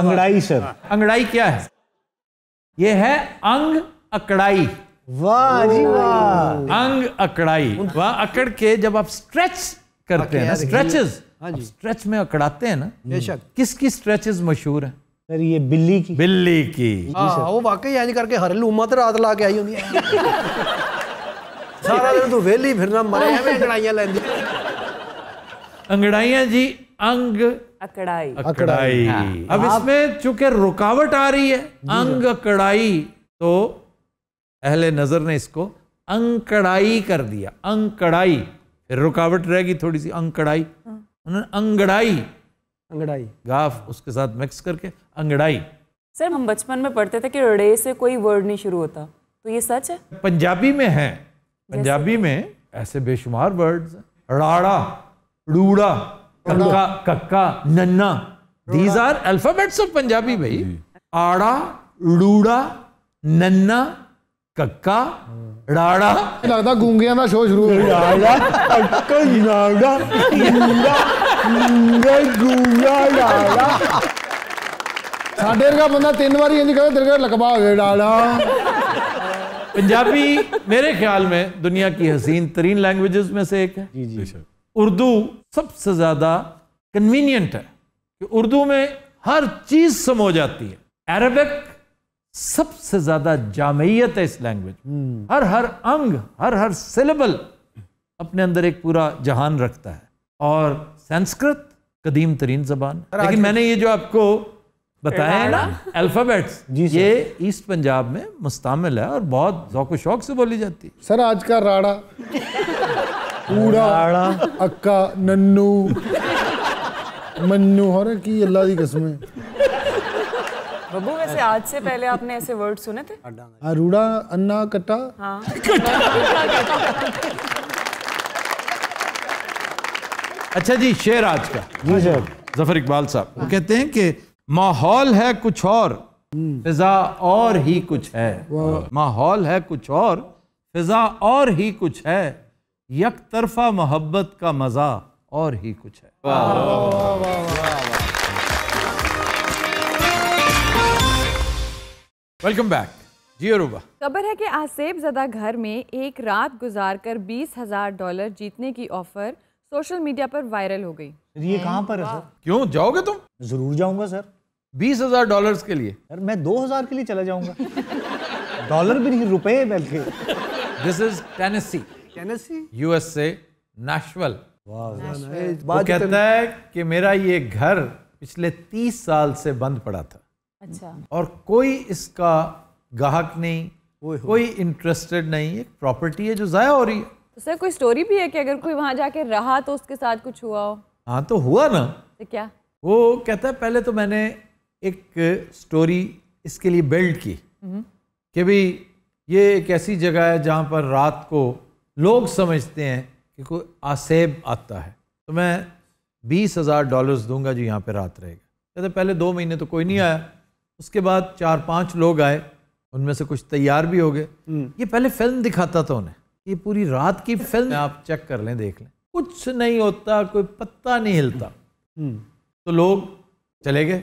ਅੰਗੜਾਈ ਸਰ अंगड़ाई क्या है यह है अंग अकड़ाई वाह जी वाह अंग अकड़ाई वह अकड़ के जब आप स्ट्रेच करते हैं ना स्ट्रेचेस हाँ स्ट्रेच में अकड़ाते हैं ना बेशक किसकी स्ट्रेचेस मशहूर है सर ये बिल्ली की बिल्ली की आ, हाँ, वो वाकई यानी करके हर उम्मा तो रात ला के आई होंगी सारा दिन तू तो वेली फिरना मरे में अंगड़ाइयां लेंदी अंगड़ाइयां जी अंग अकड़ाई अकड़ाई अब हाँ। इसमें चूंकि रुकावट आ रही है अंग अकड़ाई तो अहले नज़र ने इसको अंकड़ाई कर दिया अंकड़ाई फिर रुकावट रहेगी थोड़ी सी अंकड़ाई उन्होंने अंगड़ाई अंगड़ाई गाफ उसके साथ मिक्स करके अंगड़ाई सर हम बचपन में पढ़ते थे कि रड़े से कोई वर्ड नहीं शुरू होता तो ये सच है पंजाबी में है पंजाबी में ऐसे बेशुमार वर्ड्स राड़ा रूड़ा कक्का कक्का नन्ना these are alphabets of Punjabi भाई आड़ा रूड़ा नन्ना ਕੱਕਾ ਰਾੜਾ ਲੱਗਦਾ ਗੂੰਗਿਆਂ ਦਾ ਸ਼ੋਅ ਸ਼ੁਰੂ ਹੋ ਗਿਆ ਰਾੜਾ ਕੱਕਾ ਰਾੜਾ ਗੂੰਗਾ ਗੂੰਗਾ ਗੂੰਗਾ ਰਾੜਾ ਸਾਡੇ ਵਰਗਾ ਬੰਦਾ ਤਿੰਨ ਵਾਰੀ ਇੰਜ ਕਹੇ ਲਕਬਾ ਹੋ ਗਿਆ ਰਾੜਾ पंजाबी मेरे ख्याल में दुनिया की हसीन तरीन लैंग्वेज में से एक है उर्दू सबसे ज़्यादा कन्वीनियंट है उर्दू में हर चीज़ समो जाती है अरबिक सबसे ज़्यादा जामयत है इस लैंग्वेज hmm. हर हर अंग हर हर सिलेबल अपने अंदर एक पूरा जहान रखता है और संस्कृत कदीम तरीन जबान लेकिन मैंने ये जो आपको बताया है ना अल्फ़ाबेट्स ये ईस्ट पंजाब में मुस्तमिल है और बहुत शौक शौक से बोली जाती है सर आज का राड़ा पूरा अक्का नन्नू मन्नू और की अल्लाह की कसमें बबू वैसे आज से पहले आपने ऐसे वर्ड सुने थे अरूड़ा अन्ना कट्टा हाँ। अच्छा जी शेर आज का हाँ, जफर इकबाल साहब वो कहते हैं कि माहौल है कुछ और हम्म। फिजा और ही कुछ है माहौल है कुछ और फिजा और ही कुछ है यक तरफा मोहब्बत का मज़ा और ही कुछ है वाह वाह वाह वाह वेलकम बैक जी अरूबा खबर है कि आसेब जदा घर में एक रात गुजार कर बीस हजार डॉलर जीतने की ऑफर सोशल मीडिया पर वायरल हो गई ये कहाँ पर है सर क्यों जाओगे तुम जरूर जाऊंगा सर बीस हजार डॉलर के लिए सर मैं दो हजार के लिए चला जाऊंगा डॉलर भी नहीं रुपए बल्कि this is Tennessee Tennessee USA national कहता है कि मेरा ये घर पिछले तीस साल से बंद पड़ा था अच्छा और कोई इसका गाहक नहीं कोई इंटरेस्टेड नहीं एक प्रॉपर्टी है जो ज़ाया हो रही है तो सर कोई स्टोरी भी है कि अगर कोई वहाँ जाके रहा तो उसके साथ कुछ हुआ हो हाँ तो हुआ ना तो क्या वो कहता है पहले तो मैंने एक स्टोरी इसके लिए बिल्ड की हम्म। कि भाई ये एक ऐसी जगह है जहाँ पर रात को लोग समझते हैं कि कोई आसेब आता है तो मैं बीस हज़ार डॉलर्स दूंगा जो यहाँ पे रात रहेगा कहते पहले दो महीने तो कोई नहीं आया उसके बाद चार पांच लोग आए उनमें से कुछ तैयार भी हो गए हम्म। ये पहले फिल्म दिखाता था उन्हें ये पूरी रात की फिल्म हाँ। आप चेक कर लें देख लें कुछ नहीं होता कोई पत्ता नहीं हिलता हम्म। हम्म। तो लोग चले गए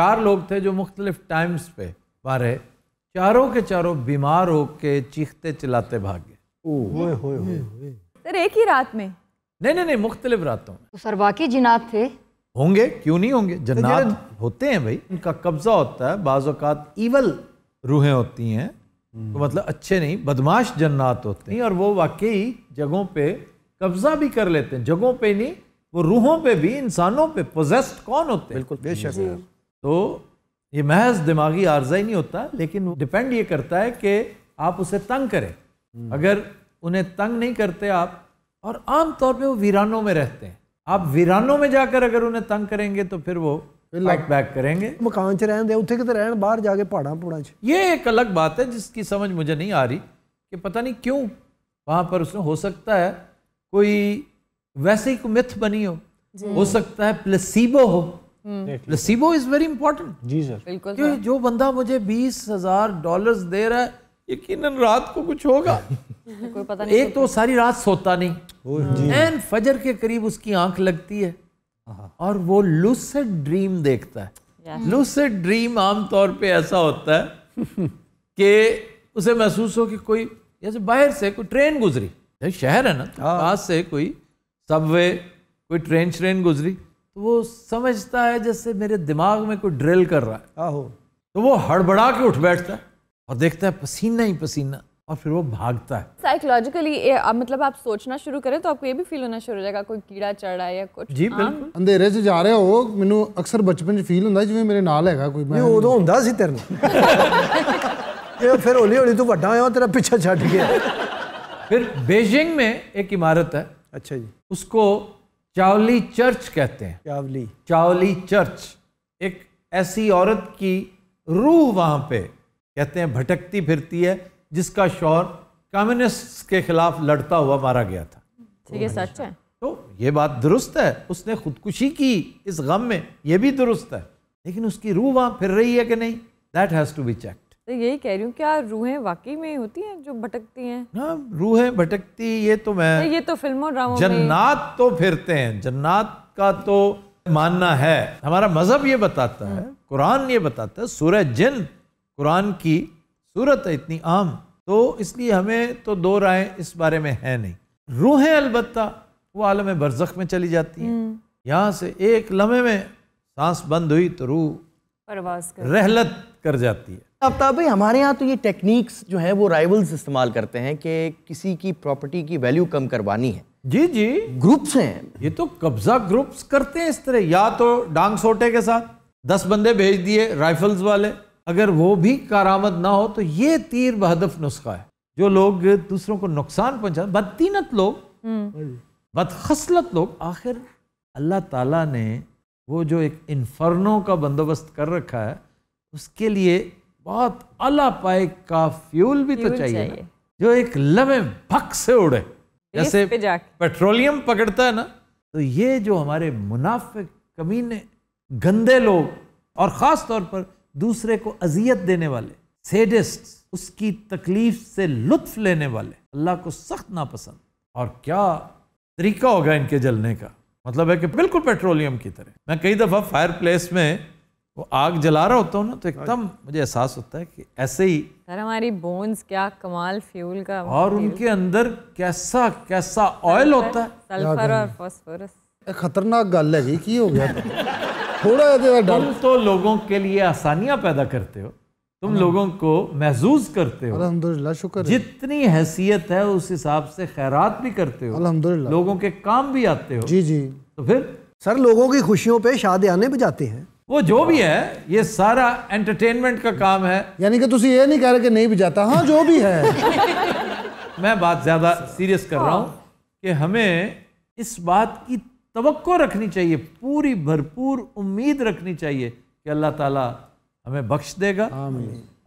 चार लोग थे जो मुख्तलिफ टाइम्स पे बाहर रहे चारों के चारों बीमार हो के चीखते चिल्लाते भाग गए एक ही रात में नहीं नहीं नहीं मुख्तलिफ रातों में तो सर वाकई जिनाब थे होंगे क्यों नहीं होंगे तो जन्नात तो होते हैं भाई उनका कब्जा होता है बाज़ात ईवल रूहें होती हैं हम्म। तो मतलब अच्छे नहीं बदमाश जन्नात होते हैं और वो वाकई जगहों पे कब्जा भी कर लेते हैं जगहों पे नहीं वो रूहों पे भी इंसानों पे पोजेस्ट कौन होते हैं बिल्कुल बेशक तो ये महज दिमागी आर्जा ही नहीं होता लेकिन डिपेंड ये करता है कि आप उसे तंग करें हम्म। अगर उन्हें तंग नहीं करते आप और आम तौर पे वो वीरानों में रहते हैं आप वीरानों में जाकर अगर उन्हें तंग करेंगे तो फिर वो फाइट बैक करेंगे मकान च रहन दे उथे किते रहन बहर जाके पहाड़ा पुड़ा च ये एक अलग बात है जिसकी समझ मुझे नहीं आ रही कि पता नहीं क्यों वहाँ पर उसने हो सकता है कोई वैसे ही कोई मिथ बनी हो हो सकता है प्लेसिबो हो प्लेसिबो इज वेरी इंपॉर्टेंट जी सर बिल्कुल जो बंदा मुझे बीस हजार डॉलर दे रहा है यकीनन रात को कुछ होगा कोई पता नहीं एक तो सारी रात सोता नहीं फजर के करीब उसकी आंख लगती है और वो लूसिड ड्रीम देखता है लूसिड ड्रीम आमतौर पे ऐसा होता है कि उसे महसूस हो कि कोई जैसे बाहर से कोई ट्रेन गुजरी शहर है ना तो हाँ। पास से कोई सबवे कोई ट्रेन श्रेन गुजरी तो वो समझता है जैसे मेरे दिमाग में कोई ड्रिल कर रहा है तो वो हड़बड़ा के उठ बैठता है और देखता है पसीना ही पसीना और फिर वो भागता है साइकोलॉजिकली मतलब आप सोचना शुरू करें तो आपको ये भी फील होना शुरू हो जाएगा कोई कीड़ा चढ़ रहा है या कुछ जी हाँ। बिल्कुल अंधेरे से जा रहे हो ਮੈਨੂੰ अक्सर बचपन 'ਚ फील होता ਜਿਵੇਂ ਮੇਰੇ ਨਾਲ ਹੈਗਾ ਕੋਈ ਮੈਂ ਉਦੋਂ ਹੁੰਦਾ ਸੀ ਤੇਰੇ ਨਾਲ ਇਹ ਫਿਰ ਹੌਲੀ ਹੌਲੀ ਤੂੰ ਵੱਡਾ ਹੋਇਆ ਤੇਰਾ ਪਿੱਛਾ ਛੱਡ ਗਿਆ फिर बेजिंग में एक इमारत है अच्छा जी उसको चावली चर्च कहते हैं चावली चावली चर्च एक ऐसी औरत की रूह वहां पे कहते हैं भटकती फिरती है जिसका शौर कम्युनिस्ट के खिलाफ लड़ता हुआ मारा गया था ठीक तो सच है तो ये बात दुरुस्त है उसने खुदकुशी की इस गम में ये भी दुरुस्त है लेकिन उसकी रूह वहाँ फिर रही है कि नहीं that has to be check तो यही कह रही हूँ क्या रूहें वाकई में होती हैं जो भटकती हैं ना रूहें भटकती ये तो मैं ये तो फिल्मों ड्रामों जन्नात तो फिरते हैं जन्नात का तो मानना है हमारा मजहब ये बताता है कुरान ये बताता है सूरह जिन कुरान की सूरत है इतनी आम तो इसलिए हमें तो दो राय इस बारे में है नहीं रूहें अलबत् वो आलम बरजख में चली जाती हैं हम्म। यहाँ से एक लम्हे में सांस बंद हुई तो रूह रहलत कर जाती है आफ्ताब भाई हमारे यहाँ तो ये टेक्निक्स जो है वो राइवल्स इस्तेमाल करते हैं कि किसी की प्रॉपर्टी की वैल्यू कम करवानी है जी जी ग्रुप्स हैं ये तो कब्जा ग्रुप्स करते हैं इस तरह या तो डांग सोटे के साथ दस बंदे भेज दिए राइफल्स वाले अगर वो भी कारामद ना हो तो ये तीर बहदफ नुस्खा है जो लोग दूसरों को नुकसान पहुंचा बदतीनत लोग हम्म। बदखसलत लोग आखिर अल्लाह ताला ने वो जो एक इन्फर्नों का बंदोबस्त कर रखा है उसके लिए बहुत अला पाए का फ्यूल भी तो फ्यूल तो चाहिए, चाहिए। जो एक लम्हे भक से उड़े तो जैसे पेट्रोलियम पकड़ता है ना तो ये जो हमारे मुनाफे कमीने गंदे लोग और ख़ास तौर पर दूसरे को अजियत देने वाले सेडिस्ट उसकी तकलीफ से लुत्फ लेने वाले अल्लाह को सख्त नापसंद और क्या तरीका होगा इनके जलने का मतलब है कि बिल्कुल पेट्रोलियम की तरह मैं कई दफ़ा फायर प्लेस में वो आग जला रहा होता हूँ ना तो एकदम मुझे एहसास होता है कि ऐसे ही सर हमारी बोन्स क्या कमाल फ्यूल का और फ्यूल उनके अंदर कैसा कैसा ऑयल होता है सल्फर और फास्फोरस खतरनाक गल है जी की हो गया तो? थोड़ा ज़्यादा डर तो लोगों के लिए आसानियां पैदा करते हो तुम हम्म। लोगों को महजूज करते हो अलहमदुल्ला शुक्र जितनी हैसियत है उस हिसाब से खैरात भी करते हो अलहमदुल्ला लोगों के काम भी आते हो जी जी तो फिर सर लोगों की खुशियों पे शादी आने भी जाते हैं वो जो भी है ये सारा एंटरटेनमेंट का काम है यानी कि तुम ये नहीं कह रहे कि नहीं भी जाता हाँ जो भी है मैं बात ज्यादा सीरियस कर रहा हूँ हाँ। कि हमें इस बात की तो रखनी चाहिए पूरी भरपूर उम्मीद रखनी चाहिए कि अल्लाह ताला हमें बख्श देगा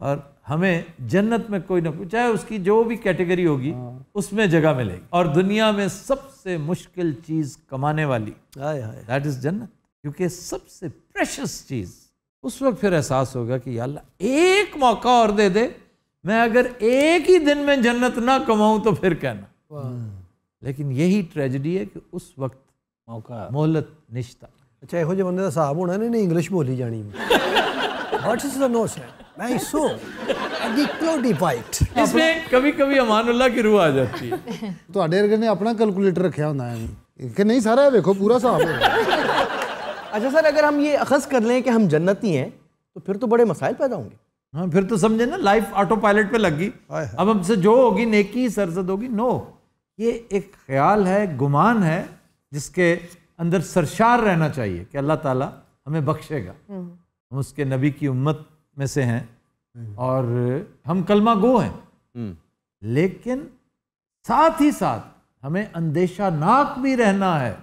और हमें जन्नत में कोई ना कोई चाहे उसकी जो भी कैटेगरी होगी हाँ। उसमें जगह मिलेगी और दुनिया में सबसे मुश्किल चीज़ कमाने वाली दैट इज़ जन्नत क्योंकि सबसे प्रेशस चीज़ उस वक्त फिर एहसास होगा कि अल्लाह एक मौका और दे दे मैं अगर एक ही दिन में जन्नत ना कमाऊं तो फिर कहना लेकिन यही ट्रेजिडी है कि उस वक्त ਮੌਕਾ ਮੋਹਲਤ ਨਿਸ਼ਤਾ ਅੱਛਾ ਇਹੋ ਜਿਹੇ ਬੰਦੇ ਦਾ ਹਿਸਾਬ ਹੋਣਾ ਨੇ ਨਹੀਂ ਇੰਗਲਿਸ਼ ਬੋਲੀ ਜਾਣੀ what is the no sir ਮੈਂ ਸੋ ਦੀ ਕਲੋਡੀ ਵਾਈਟ ਇਸਮੇ ਕभी ਕभी ਅਮਾਨੁੱਲਾ ਕੀ ਰੂਹ ਆ ਜਾਂਦੀ ਹੈ ਤੁਹਾਡੇ ਵਰਗੇ ਨੇ ਆਪਣਾ ਕੈਲਕੂਲੇਟਰ ਰੱਖਿਆ ਹੁੰਦਾ ਹੈ ਕਿ ਨਹੀਂ ਸਾਰਾ ਵੇਖੋ ਪੂਰਾ ਹਿਸਾਬ ਹੋਣਾ अच्छा सर अगर हम ये अखज़ कर लें कि हम जन्नती हैं तो फिर तो बड़े मसाइल पैदा होंगे हाँ फिर तो समझे ना लाइफ ऑटो पायलट पे लग गई अब हमसे जो होगी नेकी सरसद होगी नो ये एक ख्याल है गुमान है जिसके अंदर सरशार रहना चाहिए कि अल्लाह ताला हमें बख्शेगा हम्म। हम उसके नबी की उम्मत में से हैं हम्म। और हम कलमा गो हैं हम्म। लेकिन साथ ही साथ हमें अंदेशा नाक भी रहना है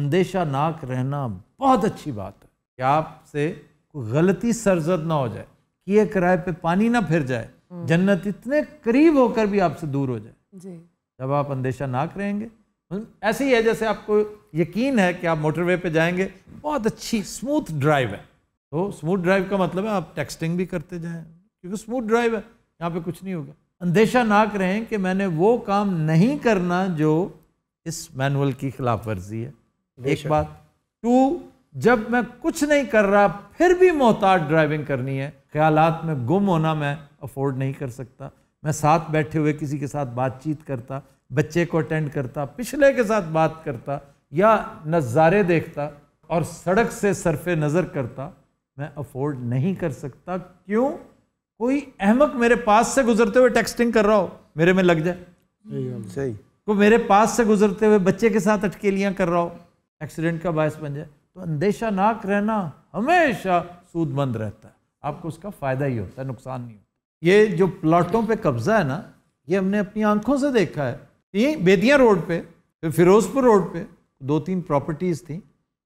अंदेशा नाक रहना बहुत अच्छी बात है कि आपसे कोई गलती सरजद ना हो जाए किए किराए पे पानी ना फिर जाए जन्नत इतने करीब होकर भी आपसे दूर हो जाए जब आप अंदेशा नाक रहेंगे ऐसी ही है जैसे आपको यकीन है कि आप मोटरवे पे जाएंगे बहुत अच्छी स्मूथ ड्राइव है तो स्मूथ ड्राइव का मतलब है आप टेक्सटिंग भी करते जाएं क्योंकि स्मूथ ड्राइव है यहाँ पे कुछ नहीं होगा अंदेशा नाक रहें कि मैंने वो काम नहीं करना जो इस मैनुअल की खिलाफ वर्जी है एक बात टू जब मैं कुछ नहीं कर रहा फिर भी मोहताज ड्राइविंग करनी है ख्याल में गुम होना मैं अफोर्ड नहीं कर सकता मैं साथ बैठे हुए किसी के साथ बातचीत करता बच्चे को अटेंड करता पिछले के साथ बात करता या नज़ारे देखता और सड़क से सरफे नज़र करता मैं अफोर्ड नहीं कर सकता क्यों कोई अहमक मेरे पास से गुजरते हुए टेक्सटिंग कर रहा हो मेरे में लग जाए सही को मेरे पास से गुजरते हुए बच्चे के साथ अटकेलियाँ कर रहा हो एक्सीडेंट का बायस बन जाए तो अंदेशा नाक रहना हमेशा सूदमंद रहता है आपको उसका फ़ायदा ही होता है नुकसान नहीं होता ये जो प्लाटों पे कब्ज़ा है ना ये हमने अपनी आंखों से देखा है ये बेदिया रोड पे फिर फिरोजपुर रोड पे दो तीन प्रॉपर्टीज़ थी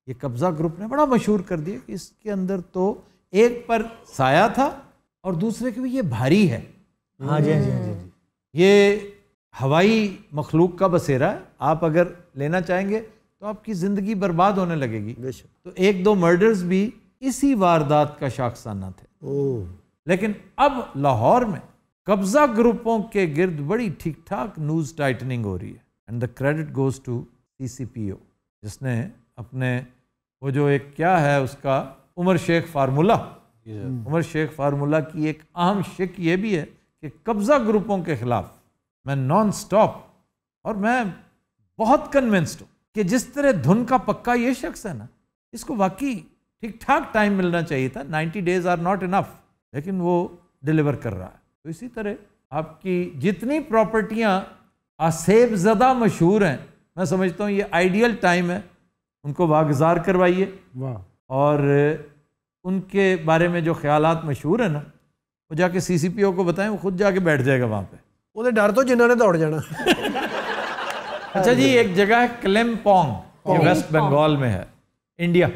ये कब्ज़ा ग्रुप ने बड़ा मशहूर कर दिया कि इसके अंदर तो एक पर साया था और दूसरे के भी ये भारी है हाँ जी हाँ जी हाँ जी हाँ जी ये हवाई मखलूक का बसेरा है आप अगर लेना चाहेंगे तो आपकी ज़िंदगी बर्बाद होने लगेगी तो एक दो मर्डर्स भी इसी वारदात का शाखसाना थे लेकिन अब लाहौर में कब्जा ग्रुपों के गिर्द बड़ी ठीक ठाक न्यूज़ टाइटनिंग हो रही है and the credit goes to CCPO जिसने अपने वो जो एक क्या है उसका Umar Sheikh formula hmm. Umar Sheikh formula की एक अहम शिक ये भी है कि कब्ज़ा ग्रुपों के ख़िलाफ़ मैं नॉन स्टॉप और मैं बहुत कन्विंस्ड हूँ कि जिस तरह धुन का पक्का ये शख्स है ना इसको वाकई ठीक ठाक टाइम मिलना चाहिए था ninety days are not enough लेकिन वो डिलीवर कर रहा है तो इसी तरह आपकी जितनी प्रॉपर्टियाँ आसेब ज़दा मशहूर हैं मैं समझता हूँ ये आइडियल टाइम है उनको वागजार करवाइए वाह और उनके बारे में जो ख्याल मशहूर हैं ना वो जाके सी सी पी ओ को बताएं वो खुद जाके बैठ जाएगा वहाँ पे वो तो डर तो जिन्होंने दौड़ जाना अच्छा जी एक जगह है क्लेम्पोंग ये वेस्ट बंगाल में है इंडिया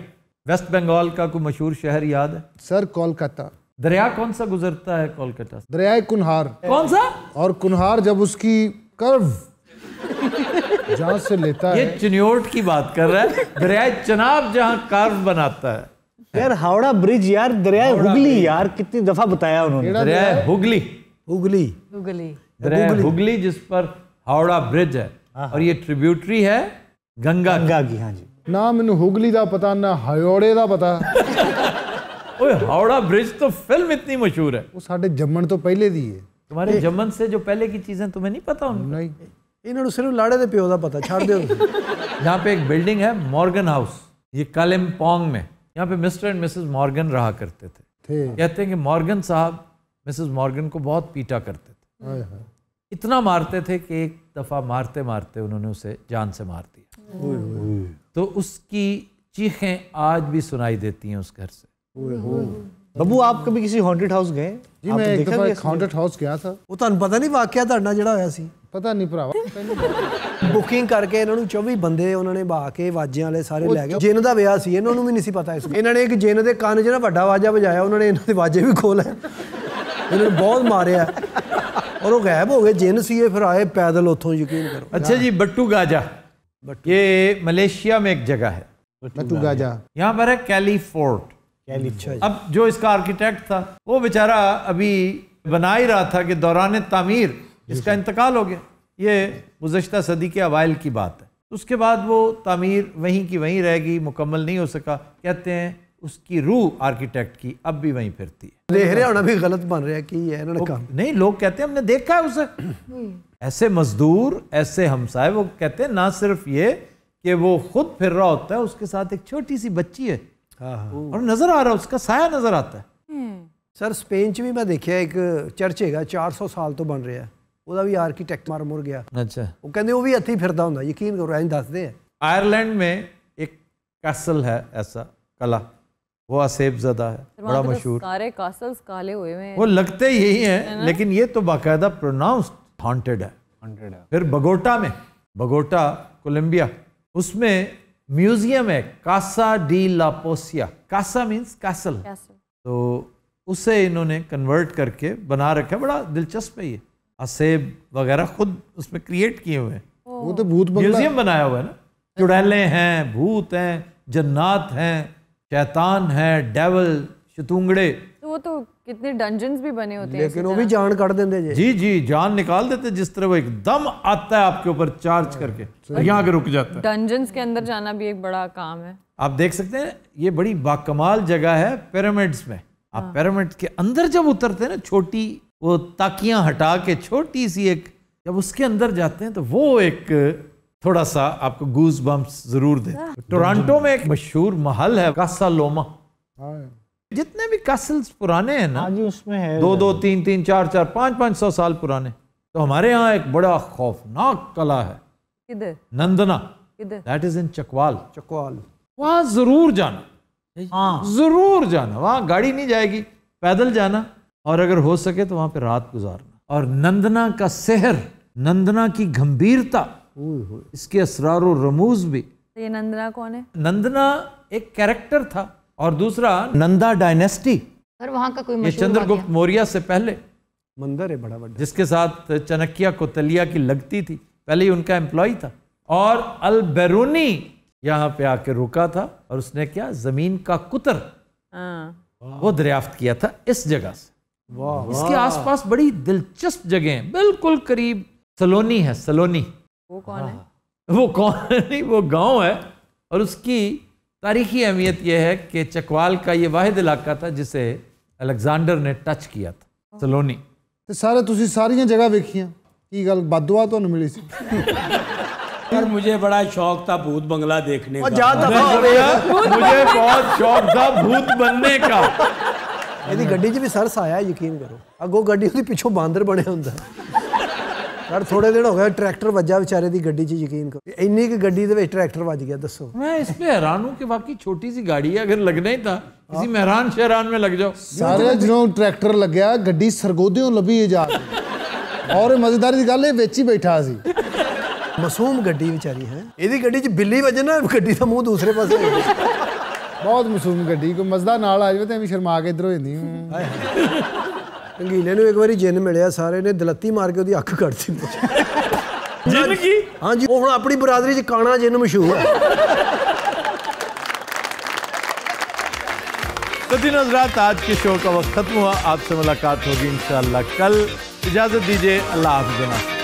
वेस्ट बंगाल का कोई मशहूर शहर याद है सर कोलकाता दरिया कौन सा गुजरता है कोलकाता से दरिया कुनहार कौन सा और कुनहार जब उसकी कर्व जहां से लेता ये है ये चिन्योट की बात कर रहा है दरिया चनाब जहाँ कर्व बनाता है यार हावड़ा ब्रिज यार दरिया हुगली यार कितनी दफा बताया उन्होंने दरिया हुगली हुगली हुगली दरिया हुगली जिस पर हावड़ा ब्रिज है हाँ, और ये हाँ। ट्रिब्यूटरी है गंगा गंगा की हाँ जी ना मैं हुगली का पता ना हयोड़े का पता ਓਏ ਹਾਵੜਾ ਬ੍ਰਿਜ तो फिल्म इतनी मशहूर है वो साढ़े ਜੰਮਣ तो पहले दी है तुम्हारे ਜੰਮਣ से जो पहले की चीजें तुम्हें नहीं पता उनको नहीं ਇਹਨਾਂ ਨੂੰ ਸਿਰਫ ਲਾੜੇ ਦੇ पता छाड़ ਪਤਾ यहाँ पे एक बिल्डिंग है मॉर्गन हाउस ये कालिम्पोंग में यहाँ पे मिस्टर एंड मिसेस मॉर्गन रहा करते थे, थे। कहते हैं कि मॉर्गन साहब मिसेस मॉर्गन को बहुत पीटा करते थे इतना मारते थे कि एक दफ़ा मारते मारते उन्होंने उसे जान से मार दिया तो उसकी चीखें आज भी सुनाई देती हैं उस घर से ਬੱਬੂ ਆਪ ਕਦੇ ਕਿਸੇ ਹੌਂਟਡ ਹਾਊਸ ਗਏ ਜੀ ਮੈਂ ਇੱਕ ਵਾਰ ਹੌਂਟਡ ਹਾਊਸ ਗਿਆ ਸੀ ਉਹ ਤੁਹਾਨੂੰ ਪਤਾ ਨਹੀਂ ਵਾਕਿਆ ਤੁਹਾਡਾ ਜਿਹੜਾ ਹੋਇਆ ਸੀ ਪਤਾ ਨਹੀਂ ਭਰਾਵਾ ਬੁਕਿੰਗ ਕਰਕੇ ਇਹਨਾਂ ਨੂੰ 24 ਬੰਦੇ ਉਹਨਾਂ ਨੇ ਬਾ ਕੇ ਵਾਜਿਆਂ ਵਾਲੇ ਸਾਰੇ ਲੈ ਗਏ ਜਿੰਨ ਦਾ ਵਿਆਹ ਸੀ ਇਹਨਾਂ ਨੂੰ ਵੀ ਨਹੀਂ ਸੀ ਪਤਾ ਇਸ ਇਹਨਾਂ ਨੇ ਇੱਕ ਜਿੰਨ ਦੇ ਕੰਨ 'ਚ ਨਾ ਵੱਡਾ ਵਾਜਾ ਵਜਾਇਆ ਉਹਨਾਂ ਨੇ ਇਹਨਾਂ ਦੇ ਵਾਜੇ ਵੀ ਖੋਲ ਲਏ ਇਹਨਾਂ ਨੂੰ ਬਹੁਤ ਮਾਰਿਆ और वो गायब हो गए जिन सी फिर आए पैदल उतो यकीन करो अच्छा जी बट्टू गाजा ये मलेशिया में एक जगह है बट्टू गाजा यहाँ पर है कैलीफोर्ट अब जो इसका आर्किटेक्ट था वो बेचारा अभी बना ही रहा था कि दौरान तामीर इसका इंतकाल हो गया ये गुजशत सदी के अवाइल की बात है उसके बाद वो तामीर वहीं की वहीं रहेगी मुकम्मल नहीं हो सका कहते हैं उसकी रूह आर्किटेक्ट की अब भी वहीं फिरती है देख रहे गलत बन रहा है कि ये इन्होंने काम नहीं लोग कहते हैं हमने देखा है उसे ऐसे मजदूर ऐसे हमसाए वो कहते हैं ना सिर्फ ये कि वो खुद फिर रहा होता है उसके साथ एक छोटी सी बच्ची है हाँ। और नज़र आ रहा है उसका साया नज़र आता है हम्म। सर स्पेन च भी मैं देखिया एक चर्च तो है चार हैਗਾ 400 ਸਾਲ ਤੋਂ ਬਣ ਰਿਹਾ ਉਹਦਾ ਵੀ ਆਰਕੀਟੈਕਟ ਮਾਰ ਮੁਰ ਗਿਆ ਅੱਛਾ ਉਹ ਕਹਿੰਦੇ ਉਹ ਵੀ ਇੱਥੇ ਫਿਰਦਾ ਹੁੰਦਾ यकीन करो ਐਂ ਦੱਸਦੇ ਆ आयरलैंड में एक कैसल है ऐसा कला वो असेब ज्यादा है बड़ा तो मशहूर सारे कासल्स काले हुए हैं वो लगते यही हैं लेकिन ये तो बाकायदा प्रोनाउंस्ड हॉन्टेड है हॉन्टेड है फिर बगोटा में बगोटा कोलंबिया उसमें म्यूजियम है कासा डी लापोसिया कासा मीन्स कैसल तो उसे इन्होंने कन्वर्ट करके बना रखा बड़ा दिलचस्प है ये असेब वगैरह खुद उसमें क्रिएट किए हुए हैं वो तो भूत म्यूजियम बनाया हुआ है ना चुड़ैले हैं भूत हैं जन्नात हैं शैतान है डेवल शतुंगड़े तो वो तो कितने डंजन्स भी बने होते हैं लेकिन वो भी जान काट देते जी जी जी जान निकाल देते जिस तरह वो एकदम आता है आपके ऊपर चार्ज हाँ, करके और यहाँ आके रुक जाता है डंजन्स के अंदर जाना भी एक बड़ा काम है आप देख सकते हैं ये बड़ी बाकमाल जगह है पिरामिड्स में आप हाँ। पिरामिड के अंदर जब उतरते हैं ना छोटी वो ताकियां हटा के छोटी सी एक जब उसके अंदर जाते हैं तो वो एक थोड़ा सा आपको गूज बम्प जरूर दे टोरंटो हाँ। में एक मशहूर महल है कासा हाँ। लोमा जितने भी कैसल्स पुराने हैं ना हाँ जी उसमें है दो दो तीन तीन चार चार पाँच पाँच सौ साल पुराने तो हमारे यहाँ एक बड़ा खौफनाक कला है Nandana that is in Chakwal Chakwal वहाँ जरूर जाना हाँ जरूर जाना वहाँ गाड़ी नहीं जाएगी पैदल जाना और अगर हो सके तो वहाँ पे रात गुजारना और नंदना का सहर नंदना की गंभीरता इसके असरार रमूज भी तो ये नंदना कौन है नंदना एक कैरेक्टर था और दूसरा नंदा डायनेस्टी सर वहां का कोई चंद्रगुप्त मौर्य से पहले मंदिर है बड़ा बड़ा जिसके साथ चनकिया कोतलिया की लगती थी पहले ही उनका एम्प्लॉय था और अल बैरूनी यहाँ पे आके रुका था और उसने क्या जमीन का कुतर हाँ। वो दरियाफ्त किया था इस जगह से इसके आसपास बड़ी दिलचस्प जगह है बिल्कुल करीब सलोनी है सलोनी वो कौन है हाँ। वो कौन नहीं वो गांव है और उसकी तारीखी अहमियत यह है कि चकवाल का ये वाद इलाका था जिसे अलेक्जेंडर ने टच किया था सलोनी तो सारे तुम सारिया जगह वेखिया की गल बदवा तो मिली सी पर मुझे बड़ा शौक था भूत बंगला देखने का तो मुझे बहुत शौक था भूत बनने का यदि गड्डी च भी सरस आया यकीन करो अगो गड्डी पिछों बंदर बने होंगे ਯਾਰ ਥੋੜੇ ਦਿਨ ਹੋ ਗਏ ਟਰੈਕਟਰ ਵੱਜਾ ਵਿਚਾਰੇ ਦੀ ਗੱਡੀ 'ਚ ਯਕੀਨ ਕਰੋ ਇੰਨੀ ਕਿ ਗੱਡੀ ਦੇ ਵਿੱਚ ਟਰੈਕਟਰ ਵੱਜ ਗਿਆ ਦੱਸੋ ਮੈਂ ਇਸ ਤੇ ਹੈਰਾਨ ਹੂੰ ਕਿ ਵਾਕਈ ਛੋਟੀ ਜੀ ਗਾੜੀ ਹੈ ਅਗਰ ਲੱਗਣਾ ਹੀ ਤਾਂ ਕਿਸੇ ਮਹਿਰਾਨ ਸ਼ਹਿਰਾਨ ਮੇ ਲੱਗ ਜਾਓ ਸਾਰੇ ਜਦੋਂ ਟਰੈਕਟਰ ਲੱਗਿਆ ਗੱਡੀ ਸਰਗੋਦਿਓਂ ਲੱਭੀ ਜਾ ਔਰ ਮਜ਼ੇਦਾਰ ਦੀ ਗੱਲ ਇਹ ਵਿੱਚ ਹੀ ਬੈਠਾ ਸੀ ਮਾਸੂਮ ਗੱਡੀ ਵਿਚਾਰੀ ਹੈ ਇਹਦੀ ਗੱਡੀ 'ਚ ਬਿੱਲੀ ਵਜੇ ਨਾ ਗੱਡੀ ਦਾ ਮੂੰਹ ਦੂਸਰੇ ਪਾਸੇ ਹੋ ਗਿਆ ਬਹੁਤ ਮਾਸੂਮ ਗੱਡੀ ਕੋ ਮਜ਼ਦਾ ਨਾਲ ਆ ਜਾਵੇ ਤੇ ਐਵੇਂ ਸ਼ਰਮਾ ਕੇ ਇਧਰ ਹੋ ਜਾਂਦੀ ਰੰਗੀਲੇ ਨੂੰ ਇੱਕ ਵਾਰੀ ਜਿੰਨ ਮਿਲਿਆ ਸਾਰੇ ਨੇ ਦਲੱਤੀ ਮਾਰ ਕੇ ਉਹਦੀ ਅੱਖ ਕੱਢ ਦਿੱਤੀ ਜਿੰਨ ਕੀ ਹਾਂਜੀ ਉਹ ਹੁਣ ਆਪਣੀ ਬਰਾਦਰੀ 'ਚ ਕਾਣਾ ਜਿੰਨ ਮਸ਼ਹੂਰ ਹੈ तो दिन हजरात आज के शो का वक्त खत्म हुआ आपसे मुलाकात होगी इन कल इजाज़त दीजिए अल्लाह हाफिजना